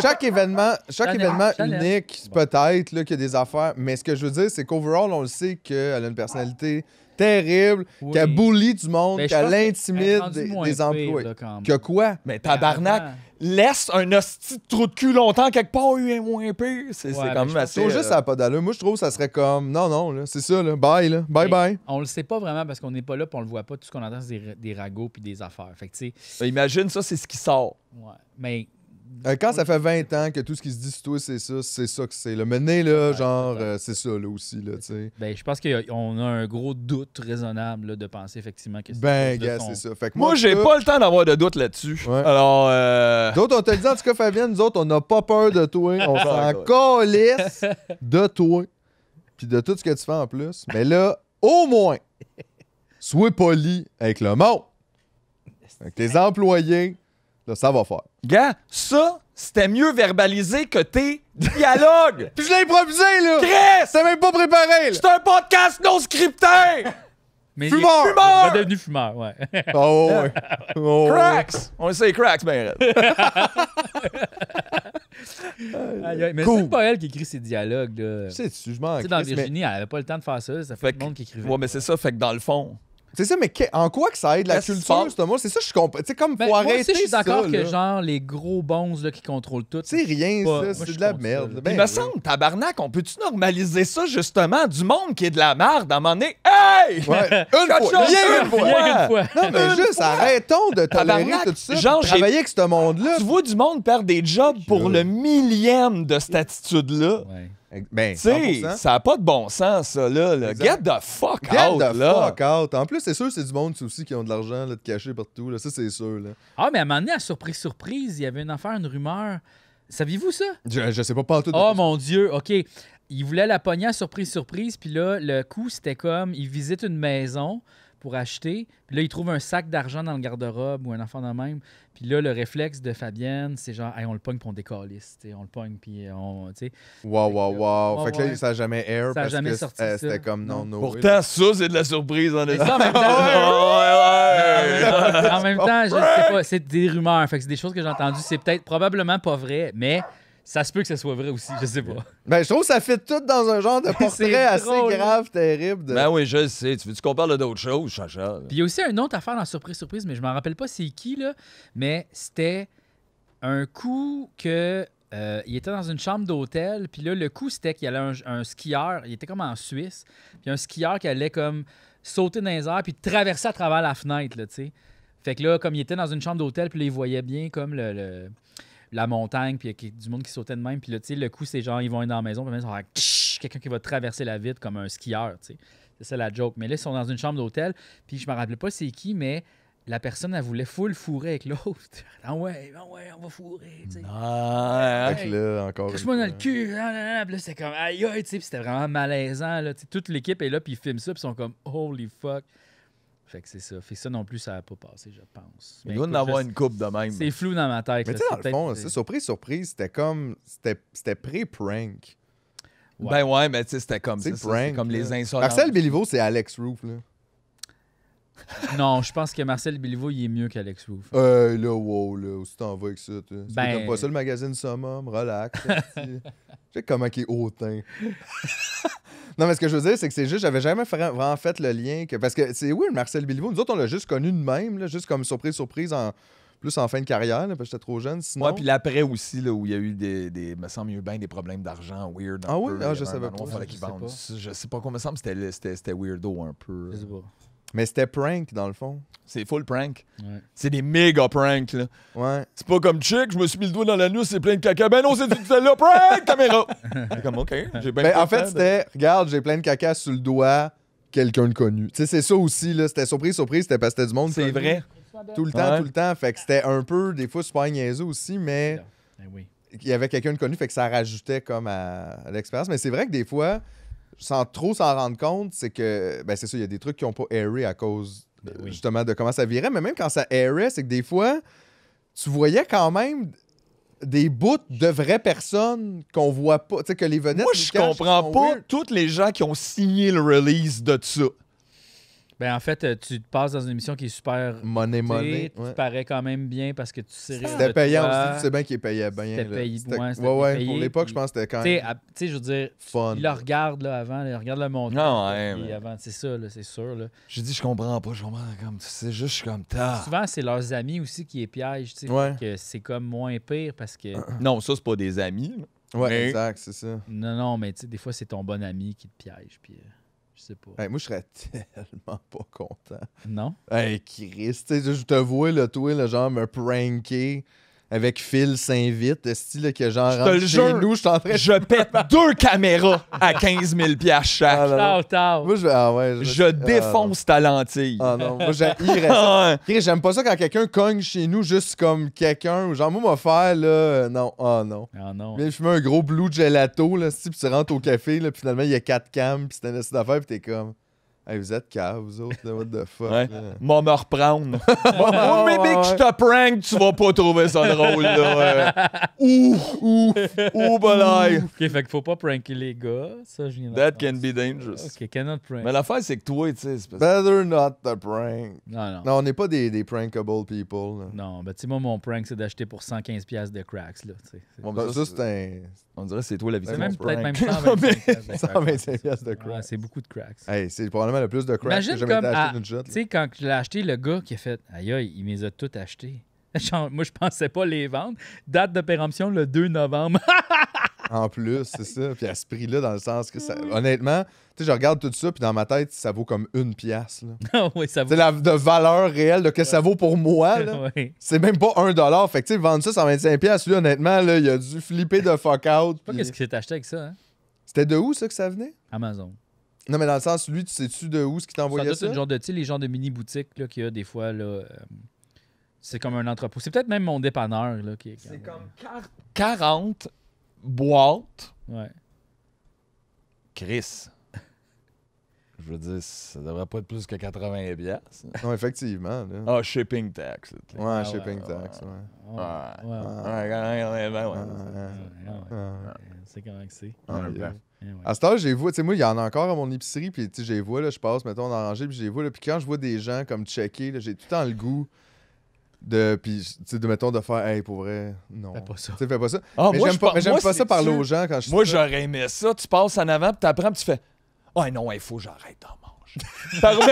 chaque événement, chaque événement unique, peut-être, qu'il y a des affaires, mais ce que je veux dire, c'est qu'overall, on le sait qu'elle a une personnalité terrible, qu'elle bully du monde, ben, qu'elle intimide des, emplois. employés. que quoi? Mais ben, tabarnak! laisse un hostie de trou de cul longtemps quelque part, eu moins peu. C'est comme quand même assez. Je juste ça euh, pas Moi, je trouve que ça serait comme. Non, non, c'est ça, là. Bye, Bye, bye. On le sait pas vraiment parce qu'on n'est pas là pour on le voit pas. Tout ce qu'on entend, c'est des, des ragots puis des affaires. Fait que, ben, Imagine ça, c'est ce qui sort. Ouais. Mais euh, quand ça fait 20 ans que tout ce qui se dit sur toi, c'est ça, c'est ça que c'est. Le mener, là, genre, euh, c'est ça, là aussi. Là, ben, je pense qu'on euh, a un gros doute raisonnable de penser effectivement que c'est Ben, gars, c'est ça. moi, j'ai pas le temps d'avoir de doute là-dessus. Alors. D'autres, on te dit, en tout cas, Fabien, nous autres, on n'a pas peur de toi. On s'en calisse de toi. Puis de tout ce que tu fais en plus. Mais là, au moins, sois poli avec le monde. Avec tes employés Là, ça va faire. Gars, ça, c'était mieux verbalisé que tes dialogues. Puis je l'ai improvisé, là. Chris! C'était même pas préparé, là. C'est un podcast non scripté. Mais fumeur! Fumeur! est devenu fumeur, ouais. Oh, ouais. cracks! On essaie cracks, ben mais c'est pas elle qui écrit ses dialogues, là. Sais-tu, je m'en Tu sais, dans Virginie, elle avait pas le temps de faire ça. Ça fait, que... le monde qui écrivait. Ouais, mais c'est ça. Fait que dans le fond, c'est ça, mais en quoi que ça aide la culture, justement C'est ça, je comprends. Tu sais, comme ben, faut arrêter aussi, je suis d'accord que, genre, les gros bonzes là, qui contrôlent tout. C'est rien, ça. C'est de la merde. Ben, Il me semble, tabarnak, on peut-tu normaliser ça, justement, du monde qui est de la merde à un moment donné? Hey! Ouais. une, fois, Il une fois! une fois! Non, mais juste, arrêtons de tolérer tout ça. Genre, travailler avec ce monde-là. Tu vois du monde perdre des jobs pour le millième de cette attitude-là. Ouais. Ben, tu ça n'a pas de bon sens, ça, là. Get the fuck out, Get the fuck out. En plus, c'est sûr, c'est du monde aussi qui ont de l'argent de cacher partout. Là. Ça, c'est sûr. Là. Ah, mais à un moment donné, à surprise, surprise, il y avait une affaire, une rumeur. Saviez-vous ça? Je, je sais pas, pas tout. Oh, mon Dieu, OK. Il voulait la pogner à surprise, surprise. Puis là, le coup, c'était comme, il visite une maison pour acheter. Puis là, il trouve un sac d'argent dans le garde-robe ou un enfant de même. Puis là, le réflexe de Fabienne, c'est genre, hey, on le pogne pour on décalisse. On le pogne, puis on. T'sais. waouh waouh wow. fait que là, il ça n'a jamais air. parce que euh, C'était comme non, non. Pourtant, ça, c'est de la surprise en effet. En même temps, en même temps je sais pas, c'est des rumeurs. Fait que c'est des choses que j'ai entendues. C'est peut-être probablement pas vrai, mais. Ça se peut que ça soit vrai aussi, je sais pas. Ben, je trouve que ça fait tout dans un genre de portrait assez grave, terrible. Ben oui, je sais. Tu veux qu'on parle d'autre chose, Chacha? Puis il y a aussi un autre affaire dans Surprise Surprise, mais je m'en rappelle pas c'est qui, là. Mais c'était un coup que. Euh, il était dans une chambre d'hôtel, puis là, le coup, c'était qu'il y avait un, skieur, il était comme en Suisse, puis un skieur qui allait comme sauter dans les airs, puis traverser à travers la fenêtre, là, tu sais. Fait que là, comme il était dans une chambre d'hôtel, puis là, il voyait bien comme le la montagne, puis il y a du monde qui sautait de même. Puis là, tu sais, le coup, c'est genre, ils vont être dans la maison, puis ils vont quelqu'un qui va traverser la vitre comme un skieur, tu sais. C'est ça la joke. Mais là, ils sont dans une chambre d'hôtel, puis je me rappelle pas c'est qui, mais la personne, elle voulait full fourrer avec l'autre. Ah ouais, ah ouais, on va fourrer, tu sais. Ah, avec là, encore. Couche-moi dans le cul. Ah, ah, là, c'était comme, aïe, tu sais, c'était vraiment malaisant, là. T'sais, toute l'équipe est là, puis ils filment ça, puis ils sont comme, holy fuck. Fait que c'est ça. Fait que ça non plus, ça n'a pas passé, je pense. Mais Il doit en avoir une coupe de même. C'est flou dans ma tête. Mais tu sais, dans le fond, surprise, surprise, c'était comme. C'était pré-prank. Ben ouais, mais tu sais, c'était comme. C'est prank. comme les insolents. Marcel Béliveau, c'est Alex Roof, là. non, je pense que Marcel Bilvaux, il est mieux qu'Alex Roof. hey euh, là, wow, là, où t'en vas avec ça, tu ben... pas ça, le magazine Summum, relax. tu sais comment il est hautain. non, mais ce que je veux dire, c'est que c'est juste, j'avais jamais vraiment fait le lien. parce que c'est oui, Marcel Bilvaux, nous autres, on l'a juste connu de même, juste comme surprise, surprise, en, plus en fin de carrière, parce que j'étais trop jeune. Sinon... Ouais, puis l'après aussi, là, où il y a eu des, me semble, il bien des problèmes d'argent weird. ah oui, peu. Ah, je, savais sais pas. je sais pas. Je sais pas quoi, me semble, c'était weirdo un peu. Je sais pas. Mais c'était prank, dans le fond. C'est full prank. C'est des méga pranks, là. Ouais. C'est pas comme chick, je me suis mis le doigt dans la nuit, c'est plein de caca. Ben non, c'est là, prank, caméra. comme, OK, ben, En fait, c'était, regarde, j'ai plein de caca sur le doigt, quelqu'un de connu. Tu sais, c'est ça aussi, là. C'était surprise, surprise, c'était parce que c'était du monde. C'est vrai. Tout le temps, tout le temps. Fait que c'était un peu, des fois, super niaiseux aussi, mais. Eh il y avait quelqu'un de connu, fait que ça rajoutait comme à l'expérience. Mais c'est vrai que des fois, sans trop s'en rendre compte, c'est que, ben c'est sûr, il y a des trucs qui n'ont pas airé à cause ben justement de comment ça virait. Mais même quand ça airait, c'est que des fois, tu voyais quand même des bouts de vraies personnes qu'on voit pas, tu sais, que les venettes. Moi, je comprends pas toutes les gens qui ont signé le release de ça. Ben, en fait, euh, tu te passes dans une émission qui est super. Money, money. Tu parais quand même bien parce que tu sais C'était payant aussi, tu sais bien qu'il payait bien. C'était payé, ouais, ouais, ouais Pour l'époque, je pense que c'était quand même. Tu sais, je veux dire. Fun. Il le regarde là, avant, il regarde le montage. Non, ah, ouais, avant, c'est ça, c'est sûr. Là. Je dis, je comprends pas, je comprends comme. C'est juste, je suis comme Souvent, c'est leurs amis aussi qui les piègent, tu sais. c'est comme moins pire parce que. Non, ça, c'est pas des amis. Ouais, exact, c'est ça. Non, non, mais tu sais, des fois, c'est ton bon ami qui te piège. Puis. Euh, je sais pas. moi, je serais tellement pas content. Non? Hey, Chris, je te vois, là, toi, le genre, me pranker avec Phil s'invite, style que genre je le nous, je Je pète deux caméras à 15 000 pièces chaque. Ah, moi, je ah, je, ah. défonce ta lentille. Ah non, moi j'aime j'aime pas ça quand quelqu'un cogne chez nous juste comme quelqu'un ou genre moi m'a faire là non, oh euh, non. Ah non. un gros blue gelato là, si tu rentres au café là, finalement il y a quatre cams, puis c'est une essai d'affaires, puis t'es comme Hey, vous êtes cas, vous autres, what the fuck. Ouais. Moi, me reprendre. Moi, bébé, que je te prank, tu vas pas trouver ça drôle, là. ouh, ouh, ouh, balaye. Ben OK, fait qu'il faut pas pranker les gars. Ça, je viens That can be dangerous. OK, cannot prank. Mais l'affaire, c'est que toi, tu sais. ça. Better not to prank. Non, non. Non, on n'est pas des, prankable people. Non, ben, tu sais, moi, mon prank, c'est d'acheter pour 115$ de cracks, là. Bon, ben, ça, c'est un. On dirait que c'est toi la victime. C'est même peut-être même 125$ de cracks. 125$ de cracks. c'est beaucoup de cracks. Hey, c'est le problème le plus de crack acheté Tu sais, quand je l'ai acheté, le gars qui a fait Aïe, il me tout a moi, je pensais pas les vendre. Date de péremption le 2 novembre. en plus, c'est ça. Puis à ce prix-là, dans le sens que ça... honnêtement, tu sais, je regarde tout ça, puis dans ma tête, ça vaut comme une pièce. Là. oui, ça vaut. C'est la de valeur réelle de que ça vaut pour moi. C'est même pas un dollar. Fait que tu sais, vendre ça 125 pièces, lui, honnêtement, là, il a dû flipper de fuck out. sais Pas qu'est-ce qui s'est acheté avec ça. Hein. C'était de où ça que ça venait? Amazon. Non, mais dans le sens, lui, tu sais-tu de où ce qui t'envoyait ça? Ça le genre de, tu les genres de mini-boutiques là, qu'il y a des fois, là... Euh, c'est comme un entrepôt. C'est peut-être même mon dépanneur, là, qui est... C'est comme 40 euh, boîtes. Ouais. Chris. Je veux dire, ça devrait pas être plus que 80 pièces. Non, effectivement. Ah, oh, shipping tax. Ouais, ah, shipping ouais, tax, ouais. Ouais, ouais. ouais. ouais. ouais. C'est comment que c'est. Eh à cette heure, j'ai vu... tu sais, moi, il y en a encore à mon épicerie, puis tu sais, j'ai vu, là, je passe, mettons, en rangée, puis j'ai vu, là, puis quand je vois des gens comme checker, j'ai tout le temps le goût de puis tu sais, de mettons de faire hey pour vrai non tu fais pas ça ah, mais j'aime pas, mais pas ça parler aux gens quand je moi j'aurais aimé ça tu passes en avant puis t'apprends tu fais ah oh, non il faut que j'arrête d'en manger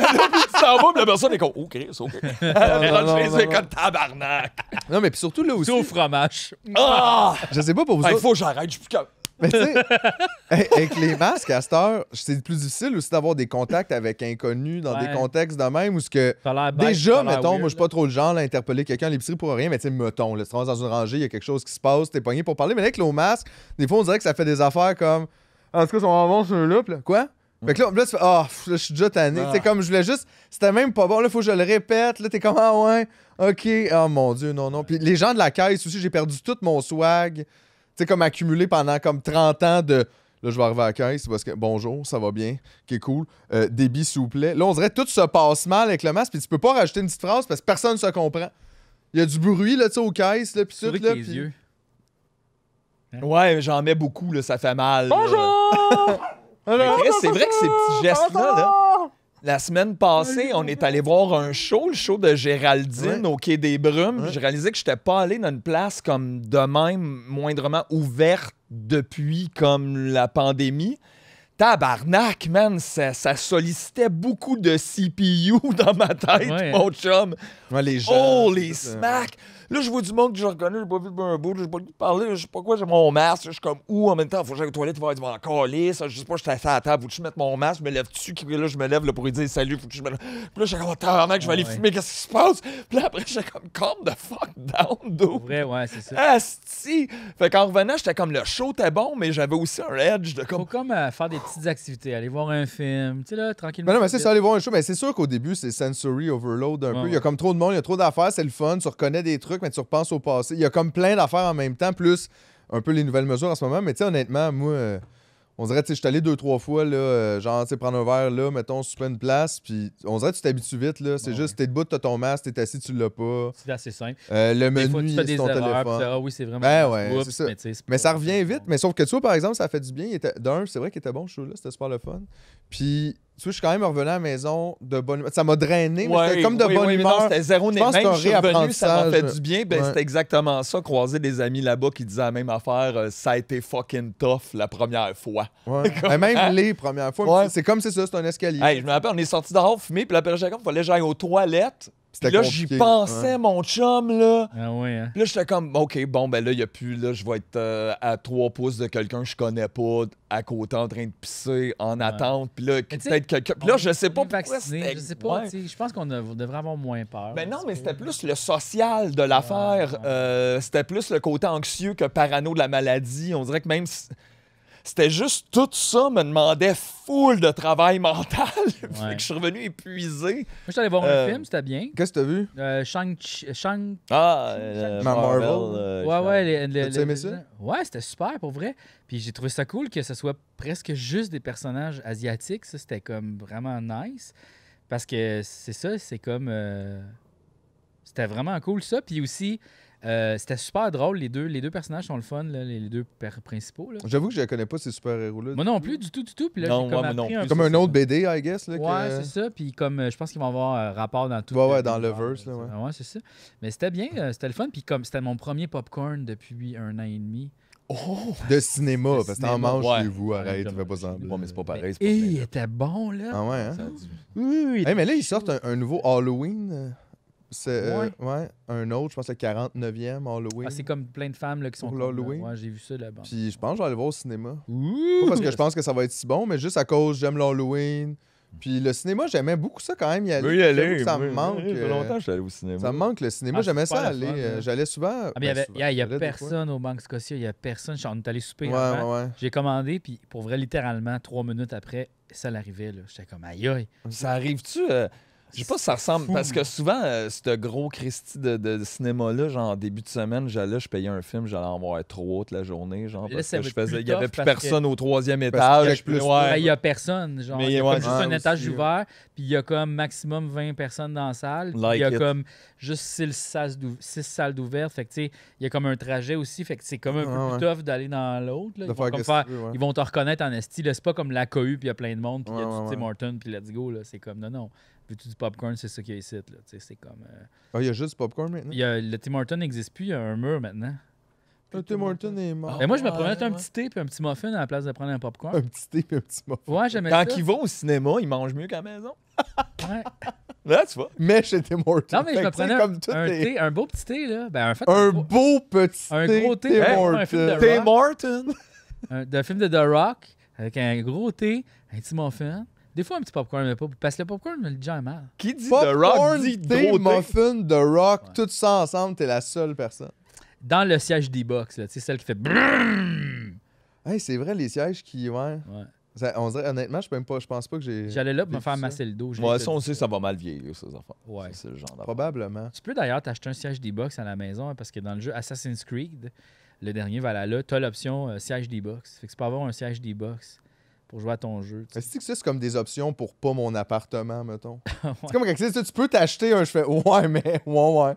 tu t'en vas puis la personne est comme oh ok comme tabarnak non mais puis surtout là aussi au fromage ah! ah je sais pas pour vous ah, il faut j'arrête je suis plus mais tu sais, avec les masques, à cette heure, c'est plus difficile aussi d'avoir des contacts avec inconnus dans des contextes de même où ce que. déjà, mettons, moi, je suis pas trop le genre à quelqu'un à l'épicerie pour rien, mais tu sais, mettons, là, tu dans une rangée, il y a quelque chose qui se passe, t'es pogné pour parler. Mais là, avec le masque, des fois, on dirait que ça fait des affaires comme. En tout cas, ils sont sur le loop, là quoi? Mm. Fait là, tu fais ah, je suis déjà tanné. Ah. comme je voulais juste. C'était même pas bon. Là, faut que je le répète. Là, t'es comme Ah ouais. OK. Oh mon Dieu, non, non. Puis les gens de la caisse aussi, j'ai perdu tout mon swag. Tu sais, comme accumulé pendant comme 30 ans de. Là, je vais arriver à la caisse parce que bonjour, ça va bien, qui est cool. Euh, débit, souplet. Là, on dirait tout se passe mal avec le masque, puis tu peux pas rajouter une petite phrase parce que personne ne se comprend. Il y a du bruit, là, tu sais, aux caisses, là, puis tout, là. Pis... Yeux. Hein? Ouais, j'en mets beaucoup, là, ça fait mal. Bonjour! Ah c'est vrai que ces petits gestes-là, là la semaine passée, on est allé voir un show, le show de Géraldine au Quai des Brumes. Je réalisais que je n'étais pas allé dans une place comme de même, moindrement ouverte depuis comme la pandémie. Tabarnak, man, ça, sollicitait beaucoup de CPU dans ma tête, mon chum. les Oh, les smacks! Là, je vois du monde que je reconnais, j'ai pas vu de bout, j'ai pas vu de parler, je sais pas quoi, j'ai mon masque, je suis comme où en même temps, faut que j'aille aux toilettes, il va être devant du ça, je sais pas, je suis assis à la table, faut-tu mettre mon masque, je me lève dessus, là, je me lève là, pour lui dire salut, faut que je me Puis là, je suis comme, mec oh, je vais aller fumer, qu'est-ce qui se passe? Puis là, après, j'étais comme, comme the fuck down, d'où? Vrai, ouais, c'est ça. Asti! Fait qu'en revenant, j'étais comme, le show était bon, mais j'avais aussi un edge de comme. Faut comme euh, faire des petites activités, aller voir un film, tu sais, là, tranquillement. Ben non, mais c'est aller voir un show, mais ben, c'est sûr qu'au début, c'est sensory overload un peu. Il y a comme trop de monde, il y a trop d'affaires, c'est le fun, tu reconnais des trucs tu repenses au passé. Il y a comme plein d'affaires en même temps, plus un peu les nouvelles mesures en ce moment. Mais tu sais, honnêtement, moi, euh, on dirait, tu sais, je suis allé deux, trois fois, là, euh, genre, tu sais, prendre un verre, là, mettons, super une place, puis on dirait que tu t'habitues vite, là. C'est juste, t'es debout, t'as ton masque, t'es assis, tu l'as pas. C'est assez simple. Euh, le menu, ton téléphone. Ah oui, c'est vraiment. Ben ouais, ça. Mais, ça revient vite. Mais sauf que toi, par exemple, ça fait du bien. D'un, c'est vrai qu'il était bon, Je show-là, c'était super le fun. Puis tu sais, je suis quand même revenu à la maison de bonne humeur. Ça m'a drainé, mais c'était comme de bonne humeur. C'était zéro je pense même, que je suis revenu, ça m'a fait du bien. Ben, C'était exactement ça. Croiser des amis là-bas qui disaient la même affaire. Euh, ça a été fucking tough la première fois. même hein? les premières fois. C'est comme c'est ça, c'est un escalier. je me rappelle, on est sorti dehors fumé, puis la période comme il fallait que j'aille aux toilettes. Puis là, j'y pensais, mon chum, là. Ah ouais, hein? Puis là, j'étais comme, OK, bon, ben là, il n'y a plus, là, je vais être euh, à trois pouces de quelqu'un que je connais pas, à côté, en train de pisser, en attente. Puis là, peut-être là, je sais pas pourquoi Je sais pas, je pense qu'on devrait avoir moins peur. Mais non, mais c'était plus le social de l'affaire. Euh, c'était plus le côté anxieux que parano de la maladie. On dirait que même c'était juste tout ça me demandait full de travail mental. je suis revenu épuisé. Moi, je suis allé voir un euh, film, c'était bien. Qu'est-ce que t'as vu? Euh, Shang-Chi. Ah, Marvel. Ouais, ouais. les- Ouais, c'était super pour vrai. Puis j'ai trouvé ça cool que ce soit presque juste des personnages asiatiques. Ça, c'était comme vraiment nice. Parce que c'est ça, c'est comme. Euh, c'était vraiment cool ça. Puis aussi, euh, c'était super drôle. Les deux, les deux personnages sont le fun, les deux principaux. J'avoue que je ne connais pas ces super-héros-là. Moi non plus, du tout, du tout. Puis là, comme, un autre BD, I guess. Là, ouais, c'est ça. Puis comme euh, je pense qu'ils vont avoir un euh, rapport dans tout. Ouais, ouais, dans le verse. Là, ouais. ouais, c'est ça. Mais c'était bien, c'était le fun. Puis comme c'était mon premier popcorn depuis un an et demi. Oh! De cinéma, parce que t'en manges chez vous, arrête, tu fais pas mais c'est pas pareil. Et il était bon, là. Ah ouais, hein? Oui, mais là, ils sortent un nouveau Halloween. C'est euh, un autre, je pense le 49e Halloween. Ah, c'est comme plein de femmes qui sont pour euh, Halloween Ouais, j'ai vu ça là-bas. Puis je pense que je vais aller voir au cinéma. Ouh! parce que je pense que ça va être si bon, mais juste à cause j'aime l'Halloween. Puis le cinéma, j'aimais beaucoup ça quand même. Y Oui, Ça me euh, manque. longtemps Ça me manque le cinéma. Ah, j'aimais ça aller. Hein. J'allais souvent. Ah, ben, il n'y a, y a personne au Banque Scotia. Il n'y a personne. On est allé souper. J'ai commandé. Puis pour vrai, littéralement, trois minutes après, ça l'arrivait. J'étais comme aïe aïe. Ça arrive-tu? Je sais pas si ça ressemble, parce que souvent, euh, ce gros Christie de, de, cinéma-là, genre, début de semaine, j'allais, je payais un film, j'allais en voir trop haute la journée, genre, il y avait plus personne au troisième étage. Ben, il y a personne, genre, il y a juste un étage ouvert, puis il y a comme maximum 20 personnes dans la salle, il y a comme juste six salles d'ouvert, fait que, tu sais, il y a comme un trajet aussi, fait que c'est comme un peu ah, plus tough d'aller dans l'autre, ils, vont te reconnaître en esti, c'est pas comme la cohue, puis il y a plein de monde, puis il y a Tim Martin puis let's go, là, c'est comme, non, non veux-tu du popcorn? C'est ça qu'il y a ici. Là. C'est comme. Euh... Ah, il y a juste du popcorn maintenant? Le Tim Hortons n'existe plus, il y a un mur maintenant. Le Tim Hortons est mort. Et moi, je me ah, promets un petit thé et un petit muffin à la place de prendre un popcorn. Un petit thé et un petit muffin. Ouais, Quand ils vont au cinéma, ils mangent mieux qu'à la maison. ouais. Là, tu vois. Mais chez Tim Hortons. Non, mais je me prenais un, thé, un beau petit thé, là. Ben, en fait, un, beau petit thé. Un gros thé. Tim Hortons. Un film de The Rock avec un gros thé, un petit muffin. Des fois, un petit popcorn, mais pas. Parce que le popcorn me le dit mal. Qui dit The Rock dit The Rock, tout ça ensemble, t'es la seule personne. Dans le siège d box, tu sais, celle qui fait. brrrm. c'est vrai, les sièges qui. Ouais. on dirait, honnêtement, je peux même pas- je pense pas que j'ai. J'allais là pour me faire masser le dos. Ouais, ça, on sait ça va mal vieillir, ces enfants. Ouais. C'est le genre Probablement. Tu peux d'ailleurs t'acheter un siège D-Box à la maison hein, parce que dans le jeu Assassin's Creed, le dernier Valhalla, t'as l'option euh, siège D-Box. Fait que c'est pas avoir un siège D-Box pour jouer à ton jeu. Est-ce que c'est comme des options pour pas mon appartement, mettons? C'est comme quand tu, tu peux t'acheter un, je fais ouais, mais ouais, ouais.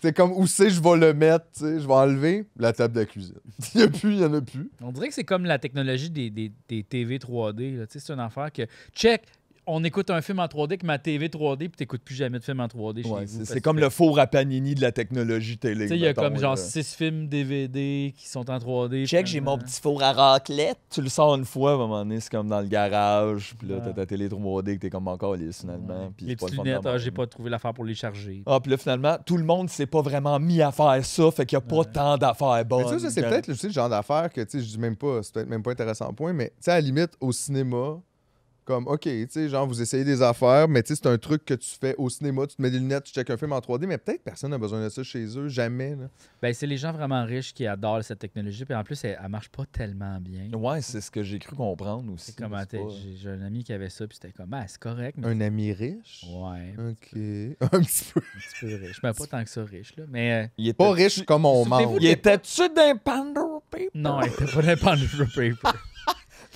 C'est comme où c'est, je vais le mettre, je vais enlever la table de cuisine. il n'y a plus, il n'y en a plus. On dirait que c'est comme la technologie des, des, des TV 3D. C'est une affaire que, check, on écoute un film en 3D avec ma TV 3D, puis t'écoutes plus jamais de film en 3D chez C'est comme le four à panini de la technologie télé. Il y a comme genre six films DVD qui sont en 3D. Check, j'ai mon petit four à raclette. Tu le sors une fois, à un moment donné, c'est comme dans le garage, puis là, ta télé 3D que t'es comme encore lisse finalement. Les petites lunettes, ah, j'ai pas trouvé l'affaire pour les charger. Ah, puis là, finalement, tout le monde s'est pas vraiment mis à faire ça, fait qu'il y a pas tant d'affaires bonnes. Mais ça, c'est peut-être le genre d'affaires que, tu sais, je dis même pas, c'est peut-être même pas intéressant point, mais tu à la limite, au cinéma, comme, OK, tu sais, genre, vous essayez des affaires, mais tu sais, c'est un truc que tu fais au cinéma, tu te mets des lunettes, tu checkes un film en 3D, mais peut-être personne n'a besoin de ça chez eux, jamais. Ben, c'est les gens vraiment riches qui adorent cette technologie, puis en plus, elle, marche pas tellement bien. Ouais, c'est ce que j'ai cru comprendre aussi. j'ai un ami qui avait ça, puis c'était comme, ah, c'est correct. un ami riche? Ouais. OK. Un petit peu. un petit peu riche. Mais pas tant que ça riche, là. Mais, euh, il est pas riche comme on mange. Il était-tu d'un Paper? Non, il était pas d'un Paper.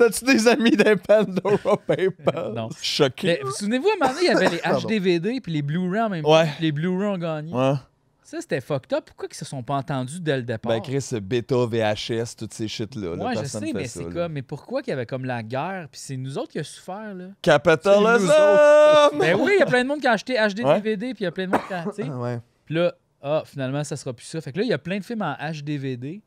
T'as-tu des amis d'un Pandora Papers? non. Choqué. Mais, vous souvenez-vous, à un moment il y avait les HDVD puis les Blu-ray en même temps. Ouais. Les Blu-ray ont gagné. Ouais. Ça, c'était fucked up. Pourquoi ils se sont pas entendus dès le départ? Ben, ce bêta, VHS, toutes ces shit-là. Moi, ouais, je sais, mais c'est comme. Mais pourquoi qu'il y avait comme la guerre? Puis c'est nous autres qui a souffert, là. Capitalism! Ben oui, il y a plein de monde qui a acheté HDVD, puis il y a plein de monde qui a. Puis là, ah, finalement, ça sera plus ça. Fait que là, il y a plein de films en HDVD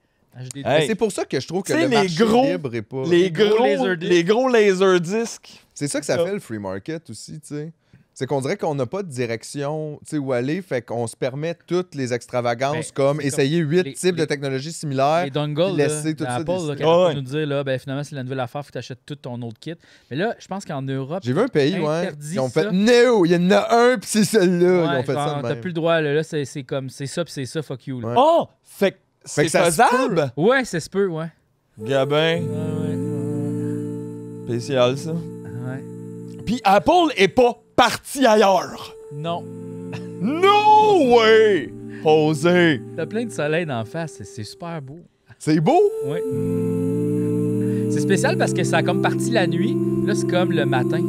c'est pour ça que je trouve que le les gros, libre est pas... Les gros, les gros laserdiscs. C'est ça que ça ah. fait le free market aussi, tu sais. C'est qu'on dirait qu'on n'a pas de direction où aller, fait qu'on se permet toutes les extravagances ben, comme essayer huit types de technologies similaires. et laisser tout ça Apple, là, ah nous dire là, ben, finalement, c'est la nouvelle affaire, faut que tu achètes tout ton autre kit. Mais là, je pense qu'en Europe. J'ai vu un pays, ouais. Ils ont fait No, il y en a un, puis c'est celui-là. ils ont fait ça. T'as plus le droit, là, là c'est comme c'est ça, puis c'est ça, fuck you. Oh! Fait que c'est faisable? ouais, c'est ce peut, ouais. Gabin. Ouais, ouais. Spécial, ça. Ouais. Puis Apple est pas parti ailleurs. Non. no way! Posé. T'as plein de soleil d'en face, c'est super beau. C'est beau? Oui. C'est spécial parce que ça a comme parti la nuit, là c'est comme le matin.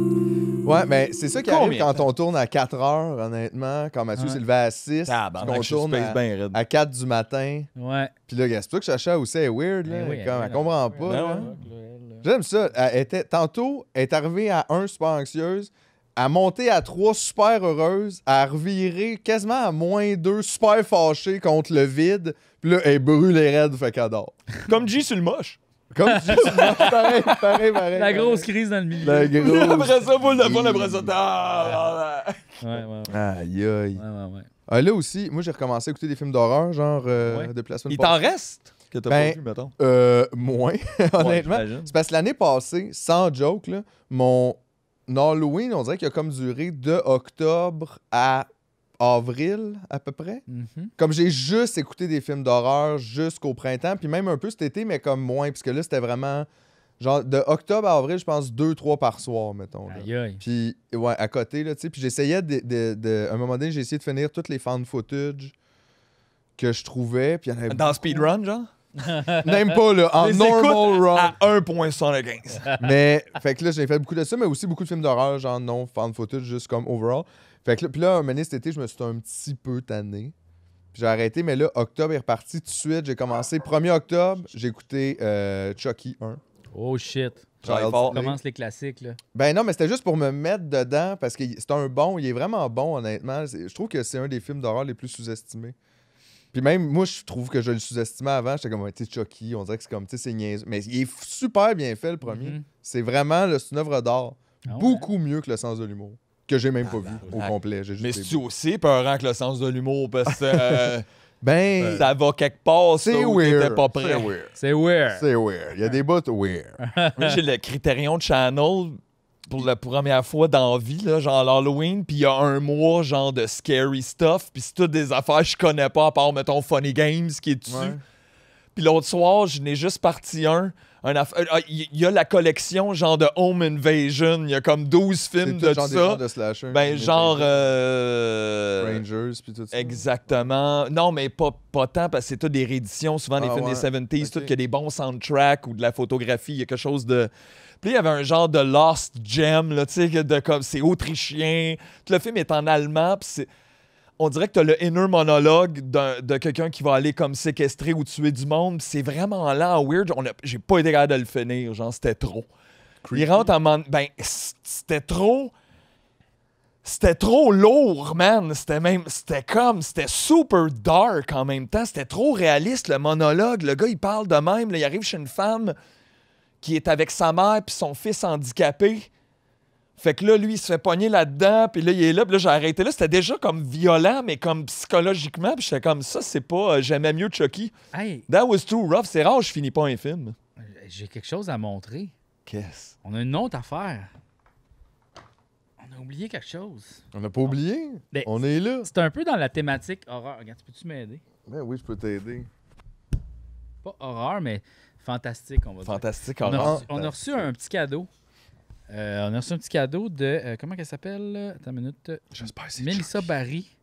Ouais, mais ben, c'est ça qui arrive quand on tourne à 4 heures, honnêtement. Quand Mathieu s'est levé à 6, ah, ben, ben, tourne à, 4 du matin. Ouais. Puis là, c'est toi que Chacha aussi est weird. Là, elle comme, comprend pas. J'aime ça. tantôt, elle est arrivée à 1 super anxieuse, à monter à 3 super heureuse, à revirer quasiment à moins 2 super fâchée contre le vide. Puis là, elle brûle les raides, fait qu'elle Comme G sur le moche. Comme tu dis, pareil, pareil, pareil. La grosse crise dans le milieu. La grosse. Après ça, boule de poing, après Ah, ouais, ouais, Aïe, aïe. Ouais, ouais, ouais. Ah, là aussi, moi, j'ai recommencé à écouter des films d'horreur, genre de euh, ouais. de placement. Il t'en reste que t'as ben, pas vu, Euh, moins, honnêtement. c'est parce que l'année passée, sans joke, là, mon Halloween, on dirait qu'il a comme duré de octobre à avril à peu près. Mhm. Comme j'ai juste écouté des films d'horreur jusqu'au printemps, puis même un peu cet été, mais comme moins, puisque là, c'était vraiment. Genre, de octobre à avril, je pense deux, trois par soir, mettons. Puis, ouais, à côté, là, tu sais. Puis j'essayais de, À un moment donné, j'ai essayé de finir toutes les fan footage que je trouvais. Dans speedrun, genre? Même pas, là, en normal run. À 1.75. mais, fait que là, j'ai fait beaucoup de ça, mais aussi beaucoup de films d'horreur, genre non, fan footage, juste comme overall. Fait que puis là, un moment cet été, je me suis un petit peu tanné. Puis j'ai arrêté, mais là, octobre est reparti tout de suite. J'ai commencé 1er octobre, j'ai écouté euh, Chucky 1. Oh shit. commence les classiques, là. Ben non, mais c'était juste pour me mettre dedans parce que c'est un bon, il est vraiment bon, honnêtement. Je trouve que c'est un des films d'horreur les plus sous-estimés. Puis même, moi, je trouve que je le sous-estimais avant. J'étais comme, tu Chucky, on dirait que c'est comme, tu sais, c'est niaiseux. Mais il est super bien fait, le premier. Mhm. C'est vraiment, c'est une œuvre d'art. Ah Beaucoup hein? mieux que le sens de l'humour que j'ai même pas ah, vu ben, au complet. Juste mais tu aussi peurant que le sens de l'humour parce que. Euh, ben, ben, ça va quelque part, c'est weird. pas prêt. C'est weird. C'est weird. Il y a des bouts weird. j'ai le Criterion Channel pour la première fois dans la vie, là, genre l'Halloween, puis il y a un mois, genre de scary stuff, puis c'est toutes des affaires que je connais pas, à part, mettons, Funny Games qui est dessus. Puis l'autre soir, je n'ai juste parti un il euh, ah, y a la collection genre de Home Invasion, il y a comme 12 films de genre ça. slasher, ben genre euh, Rangers puis tout ça. Exactement. Non mais pas, pas tant parce que c'est tout des rééditions, souvent des ah films des 70s, tout qui a des bons soundtracks ou de la photographie, il y a quelque chose de puis il y avait un genre de Lost Gem là, tu sais de comme c'est autrichien. Tout le film est en allemand puis c'est on dirait que as le inner monologue de quelqu'un qui va aller comme séquestrer ou tuer du monde. C'est vraiment là, weird. J'ai pas été capable de le finir, genre, c'était trop. Il rentre en... Ben, c'était trop... C'était trop lourd, man. C'était même... C'était comme... C'était super dark en même temps. C'était trop réaliste, le monologue. Le gars, il parle de même. il arrive chez une femme qui est avec sa mère puis son fils handicapé fait que là, lui, il se fait pogner là-dedans, puis là, il est là, puis là, j'ai arrêté là. C'était déjà comme violent, mais comme psychologiquement, puis j'étais comme ça, c'est pas. Euh, j'aimais mieux Chucky. Hey. That was too rough. C'est rare, je finis pas un film. Euh, j'ai quelque chose à montrer. Qu'est-ce? On a une autre affaire. On a oublié quelque chose. On n'a pas oublié. Ben, on est là. C'est un peu dans la thématique horreur. Regarde, peux-tu m'aider? Ben oui, je peux t'aider. Pas horreur, mais fantastique, on va fantastique dire. Fantastique horreur. on a reçu un petit cadeau. Euh, on a reçu un petit cadeau de. Euh, comment elle s'appelle Attends une minute. J'espère c'est Melissa Barry,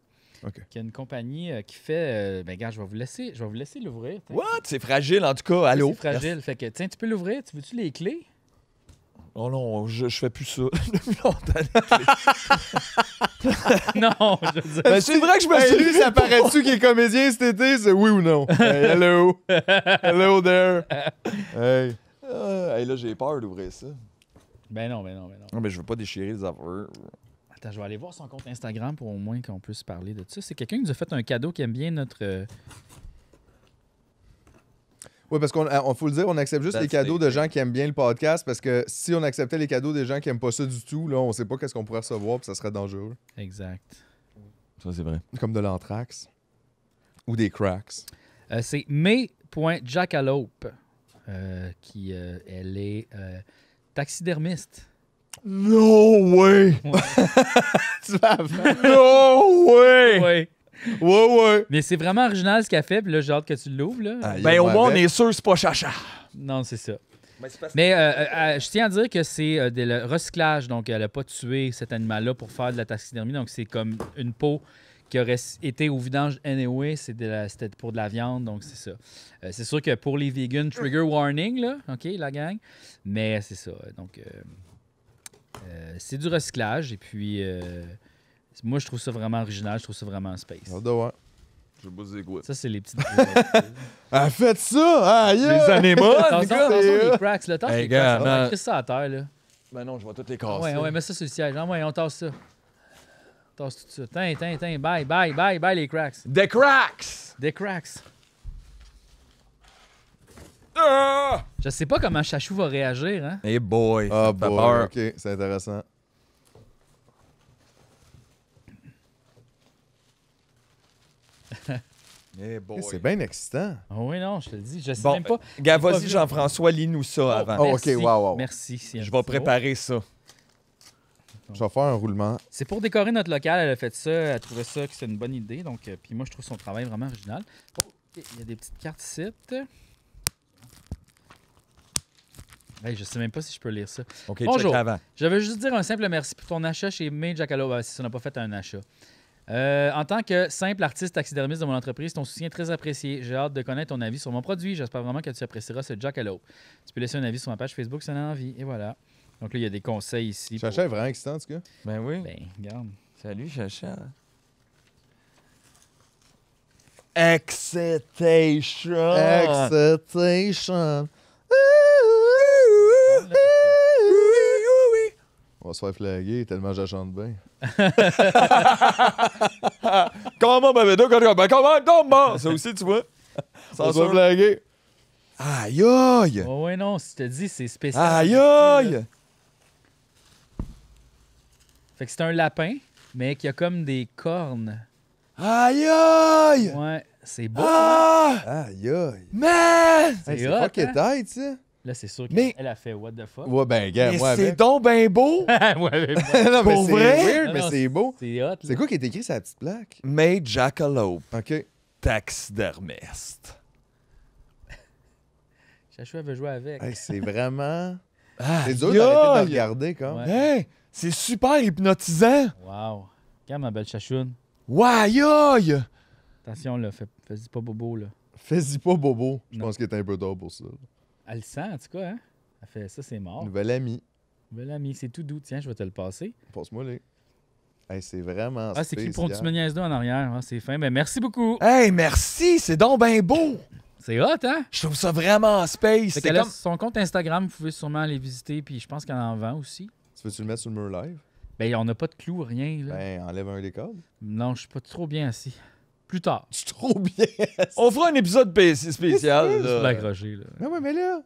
Ok. qui a une compagnie euh, qui fait. mais euh, ben, gars, je vais vous laisser, je vais vous laisser l'ouvrir. What? C'est fragile, en tout cas. Allô? C'est fragile. Fait que, tiens, tu peux l'ouvrir. Tu veux-tu les clés Oh non, je, je fais plus ça. Non, t'as- Non, je veux dire. Ben, c'est vrai que je me suis dit, ça paraît-tu qu'il est comédien cet été? C'est oui ou non? Hey, hello! hello there! Hey. Euh, hey, là, j'ai peur d'ouvrir ça. Ben non, ben non, ben non. Non, mais je veux pas déchirer les affaires. Attends, je vais aller voir son compte Instagram pour au moins qu'on puisse parler de ça. C'est quelqu'un qui nous a fait un cadeau qui aime bien notre. Euh, oui, parce qu'on ah, faut le dire, on accepte juste les cadeaux de gens qui aiment bien le podcast parce que si on acceptait les cadeaux des gens qui aiment pas ça du tout, là, on sait pas qu'est-ce qu'on pourrait recevoir puis ça serait dangereux. Exact. Ça, c'est vrai. Comme de l'anthrax ou des cracks. Euh, c'est May.jackalope euh, qui, euh, elle est Taxidermiste. No way! Ouais. tu vas No way! Ouais. Ouais, ouais. Mais c'est vraiment original ce qu'elle fait, puis là, j'ai hâte que tu l'ouvres. Là. Ah, ben, au moins, on est sûr c'est pas chacha. Non, c'est ça. Mais, euh, euh, euh, je tiens à dire que c'est le recyclage, donc elle a pas tué cet animal-là pour faire de la taxidermie, donc c'est comme une peau qui aurait été au vidange anyway, c'était pour de la viande, donc c'est ça. Euh, c'est sûr que pour les vegans, trigger warning, là, OK, la gang. Mais c'est ça. Donc, euh, euh, c'est du recyclage. Et puis, moi, je trouve ça vraiment original. Je trouve ça vraiment space. Je des Ça, c'est les petites. ah, faites ça! Ah, les animaux! les cracks, ça à terre, là. Ben non, je vois toutes les casser. Ouais, ouais, mais ça, c'est le siège. Ah, on tasse ça. Tasse tout suite. Tin, tin, tin. Bye, bye, bye, bye les cracks. Des cracks! Des cracks. Ah! Je sais pas comment Chachou va réagir, hein? Hey boy! Ah oh boy, ok, c'est intéressant. hey c'est bien excitant. Ah oui, non, je te le dis. Je sais même pas. Gars, vas-y, Jean-François, lis-nous ça oh, avant. Oh, OK, wow, wow. Merci. Je vais préparer ça je vais faire un roulement. C'est pour décorer notre local. Elle a fait ça. Elle a trouvé ça que c'est une bonne idée. Donc, euh, puis moi, je trouve son travail vraiment original. Oh, il y a des petites cartes ici. Je je sais même pas si je peux lire ça. Bonjour. Je veux juste dire un simple merci pour ton achat chez May Jacalo. si on n'a pas fait un achat. Euh, en tant que simple artiste taxidermiste de mon entreprise, ton soutien est très apprécié. J'ai hâte de connaître ton avis sur mon produit. J'espère vraiment que tu apprécieras ce Jackalope. Tu peux laisser un avis sur ma page Facebook si tu en as envie. Et voilà. Donc là, il y a des conseils ici. Chacha est vraiment excitant, en tout cas. Ben oui. Ben, regarde. Salut, Chacha. Excitation. Excitation. On va se faire flaguer tellement chante bien. comment, bébé, ben, comment, comment, comment? Ça aussi, tu vois. Ça va se faire flaguer. Aïe, aïe! Oh, ouais, non, si tu te dis, c'est spécial. Aïe, aïe! Fait que c'est un lapin, mais qui a comme des cornes. Aïe aïe! Ouais, c'est beau. Ah! Hein? Aïe aïe! Man! C'est hot, hein? tu sais. Là, c'est sûr qu'elle a fait what the fuck. Ouais, ben, gars, moi, c'est donc ben beau! ouais, mais vrai? Weird, mais c'est beau. C'est hot. C'est quoi qui est écrit sur la petite plaque? Made Jackalope. OK. Taxidermiste. Chachou veut jouer avec. c'est vraiment. c'est dur d'arrêter de regarder, comme. C'est super hypnotisant. Wow. Regarde ma belle chachoune. Waouh! Attention, là, fais- y pas bobo, là. Fais-y pas, Bobo. Je pense qu'il est un peu d'or pour ça. Elle le sent, en tout cas, hein? Elle fait ça, c'est mort. Nouvelle amie. Nouvelle amie, c'est tout doux. Tiens, je vais te le passer. Passe-moi les. c'est vraiment Ah, c'est qui pour une petite me en arrière? Ah, c'est fin. Mais ben, merci beaucoup. Hey, merci, c'est donc ben beau. C'est hot, hein? Je trouve ça vraiment space. son compte Instagram, vous pouvez sûrement aller visiter, puis je pense qu'elle en vend aussi. Tu veux-tu le mettre sur le mur live? Ben, on n'a pas de clous, rien. Là. Ben, enlève un des câbles. Non, je suis pas trop bien assis. Plus tard. Tu es trop bien assis. On fera un épisode spécial. Je vais là. Mais ben mais là,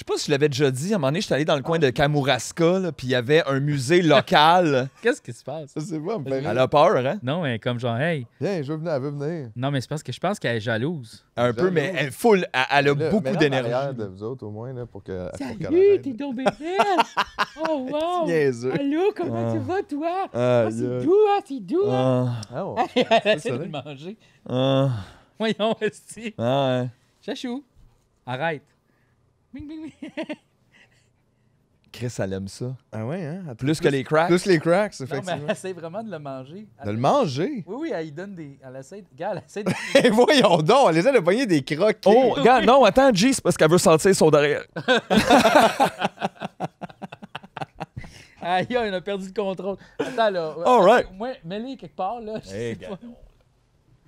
je sais pas si je l'avais déjà dit, à un moment donné, j'étais allé dans le coin ah. de Kamouraska, puis il y avait un musée local. Qu'est-ce qui se passe? Ça, c'est moi, me plaît. Elle a peur, hein? Non, mais comme genre, hey. Viens, je veux venir, elle veut venir. Non, mais c'est parce que je pense qu'elle est jalouse. Un peu, mais elle, full, elle, a beaucoup en d'énergie. arrière de vous autres, au moins, pour que. Salut, t'es tombé belle! Oh wow! Niaiseux. Allô, comment tu ah. vas, toi? Ah, ah c'est doux, hein? c'est doux, hein? Ah, ouais. de manger. Voyons, esti. ah, ouais. Chachou, arrête. Bing, bing, bing. Chris, elle aime ça. Ah ouais, hein? Plus, que les cracks. Plus les cracks, effectivement. Non, mais elle essaie vraiment de le manger. de le manger? Oui, oui, elle donne des. Elle essaie de. Gars, elle essaie de. Eh, voyons donc, elle essaie de pogner des crocs. Oh, gars, non, attends, G, c'est parce qu'elle veut sentir son derrière. Aïe, ah, on a perdu le contrôle. Attends, là. All right. Moi, mets quelque part, là.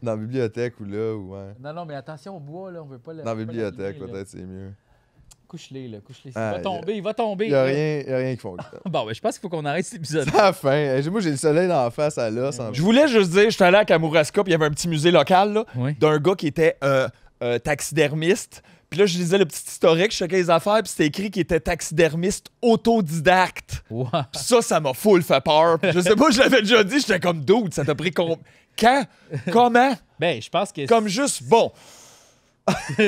Dans la bibliothèque ou là, ou ouais. Non, non, mais attention au bois, là, on veut pas le. Dans la bibliothèque, peut-être, c'est mieux couche-les, là. Couche-les. il ah, va tomber, il va tomber. Il n'y a, rien, y a rien qui bon, ben, je pense qu'il faut qu'on arrête cet épisode. C'est la fin. Moi, j'ai le soleil dans la face à l'os. Je voulais juste dire, je suis allé à Kamouraska, puis il y avait un petit musée local, là, d'un gars qui était euh, euh, taxidermiste. Puis là, je lisais le petit historique, je checkais les affaires, puis c'était écrit qu'il était taxidermiste autodidacte. Puis ça, ça m'a full fait peur. je sais pas, je l'avais déjà dit, j'étais comme doute, ça t'a pris compte. » quand? Comment? Ben, je pense que. Comme juste, bon.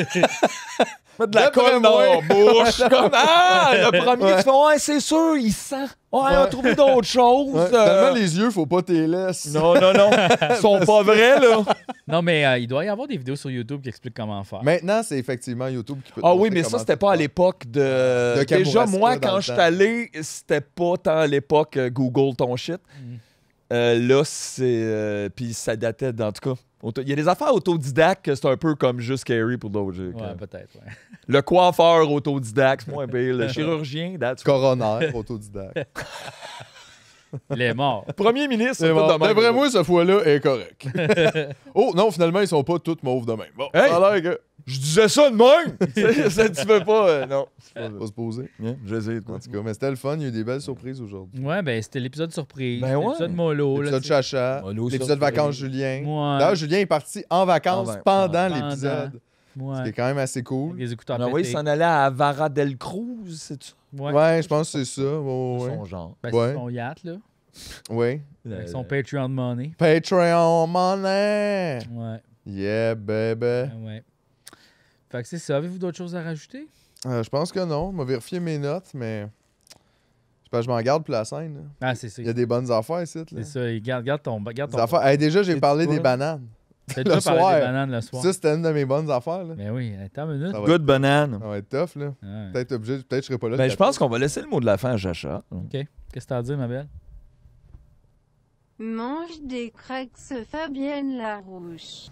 de la colle dans la bouche. comme, ah, le premier, tu fais, ouais, c'est sûr, il sent. Ouais, on a trouvé d'autres choses. Ouais. Euh. les yeux, faut pas t'es Non, non, non. Ils sont pas vrais, là. Non, mais euh, il doit y avoir des vidéos sur YouTube qui expliquent comment faire. Maintenant, c'est effectivement YouTube qui peut te Ah oui, mais ça, c'était pas à l'époque de. Déjà, moi, quand je suis allé, c'était pas tant à l'époque euh, Google ton shit. Mm. là, c'est. Puis ça datait, en tout cas. Il y a des affaires autodidactes que c'est un peu comme juste scary pour d'autres. Ouais, peut-être. Le coiffeur autodidacte, c'est moins pire. Le chirurgien, that's Coroner autodidacte. Il est mort. Premier ministre, D'après moi, cette fois-là est correct. oh non, finalement, ils sont pas tous mauves demain. Bon, alors que je disais ça de même! ça, tu fait pas. Euh, non, pas, pas se poser. Hein, J'hésite, en tout cas. Mais c'était le fun, il y a eu des belles surprises aujourd'hui. Ouais, ben c'était l'épisode surprise. Ben l'épisode Molo. L'épisode Chacha. L'épisode Vacances Julien. Là, D'ailleurs, Julien est parti en vacances pendant. l'épisode. Ouais. Ce qui est quand même assez cool. Les écouteurs ben s'en allait à Vara del Cruz, c'est Ouais, je pense que c'est ça. Ouais, son genre. Ben, c'est son yacht, là. Oui. Avec son euh, Patreon money. Patreon money! Ouais. Yeah, baby. Ah, ouais. Fait que c'est ça. Avez-vous d'autres choses à rajouter? Euh, je pense que non. Je m'a vérifier mes notes, mais. Je m'en garde pour la scène. Ah, c'est ça. Il y a des bonnes affaires ici. C'est ça. Garde, garde ton. Garde déjà, j'ai parlé des bananes. Peut-être des bananes le soir. Ça, c'était une de mes bonnes affaires. Là. Mais ben oui, attends une minute. Good banane. Ça va être tough, là. Peut-être obligé, peut-être je serai pas là. Mais ben, je pense qu'on va laisser le mot de la fin à Jacha. OK. Qu'est-ce que t'as à dire, ma belle? Mange des cracks Fabienne Larouche.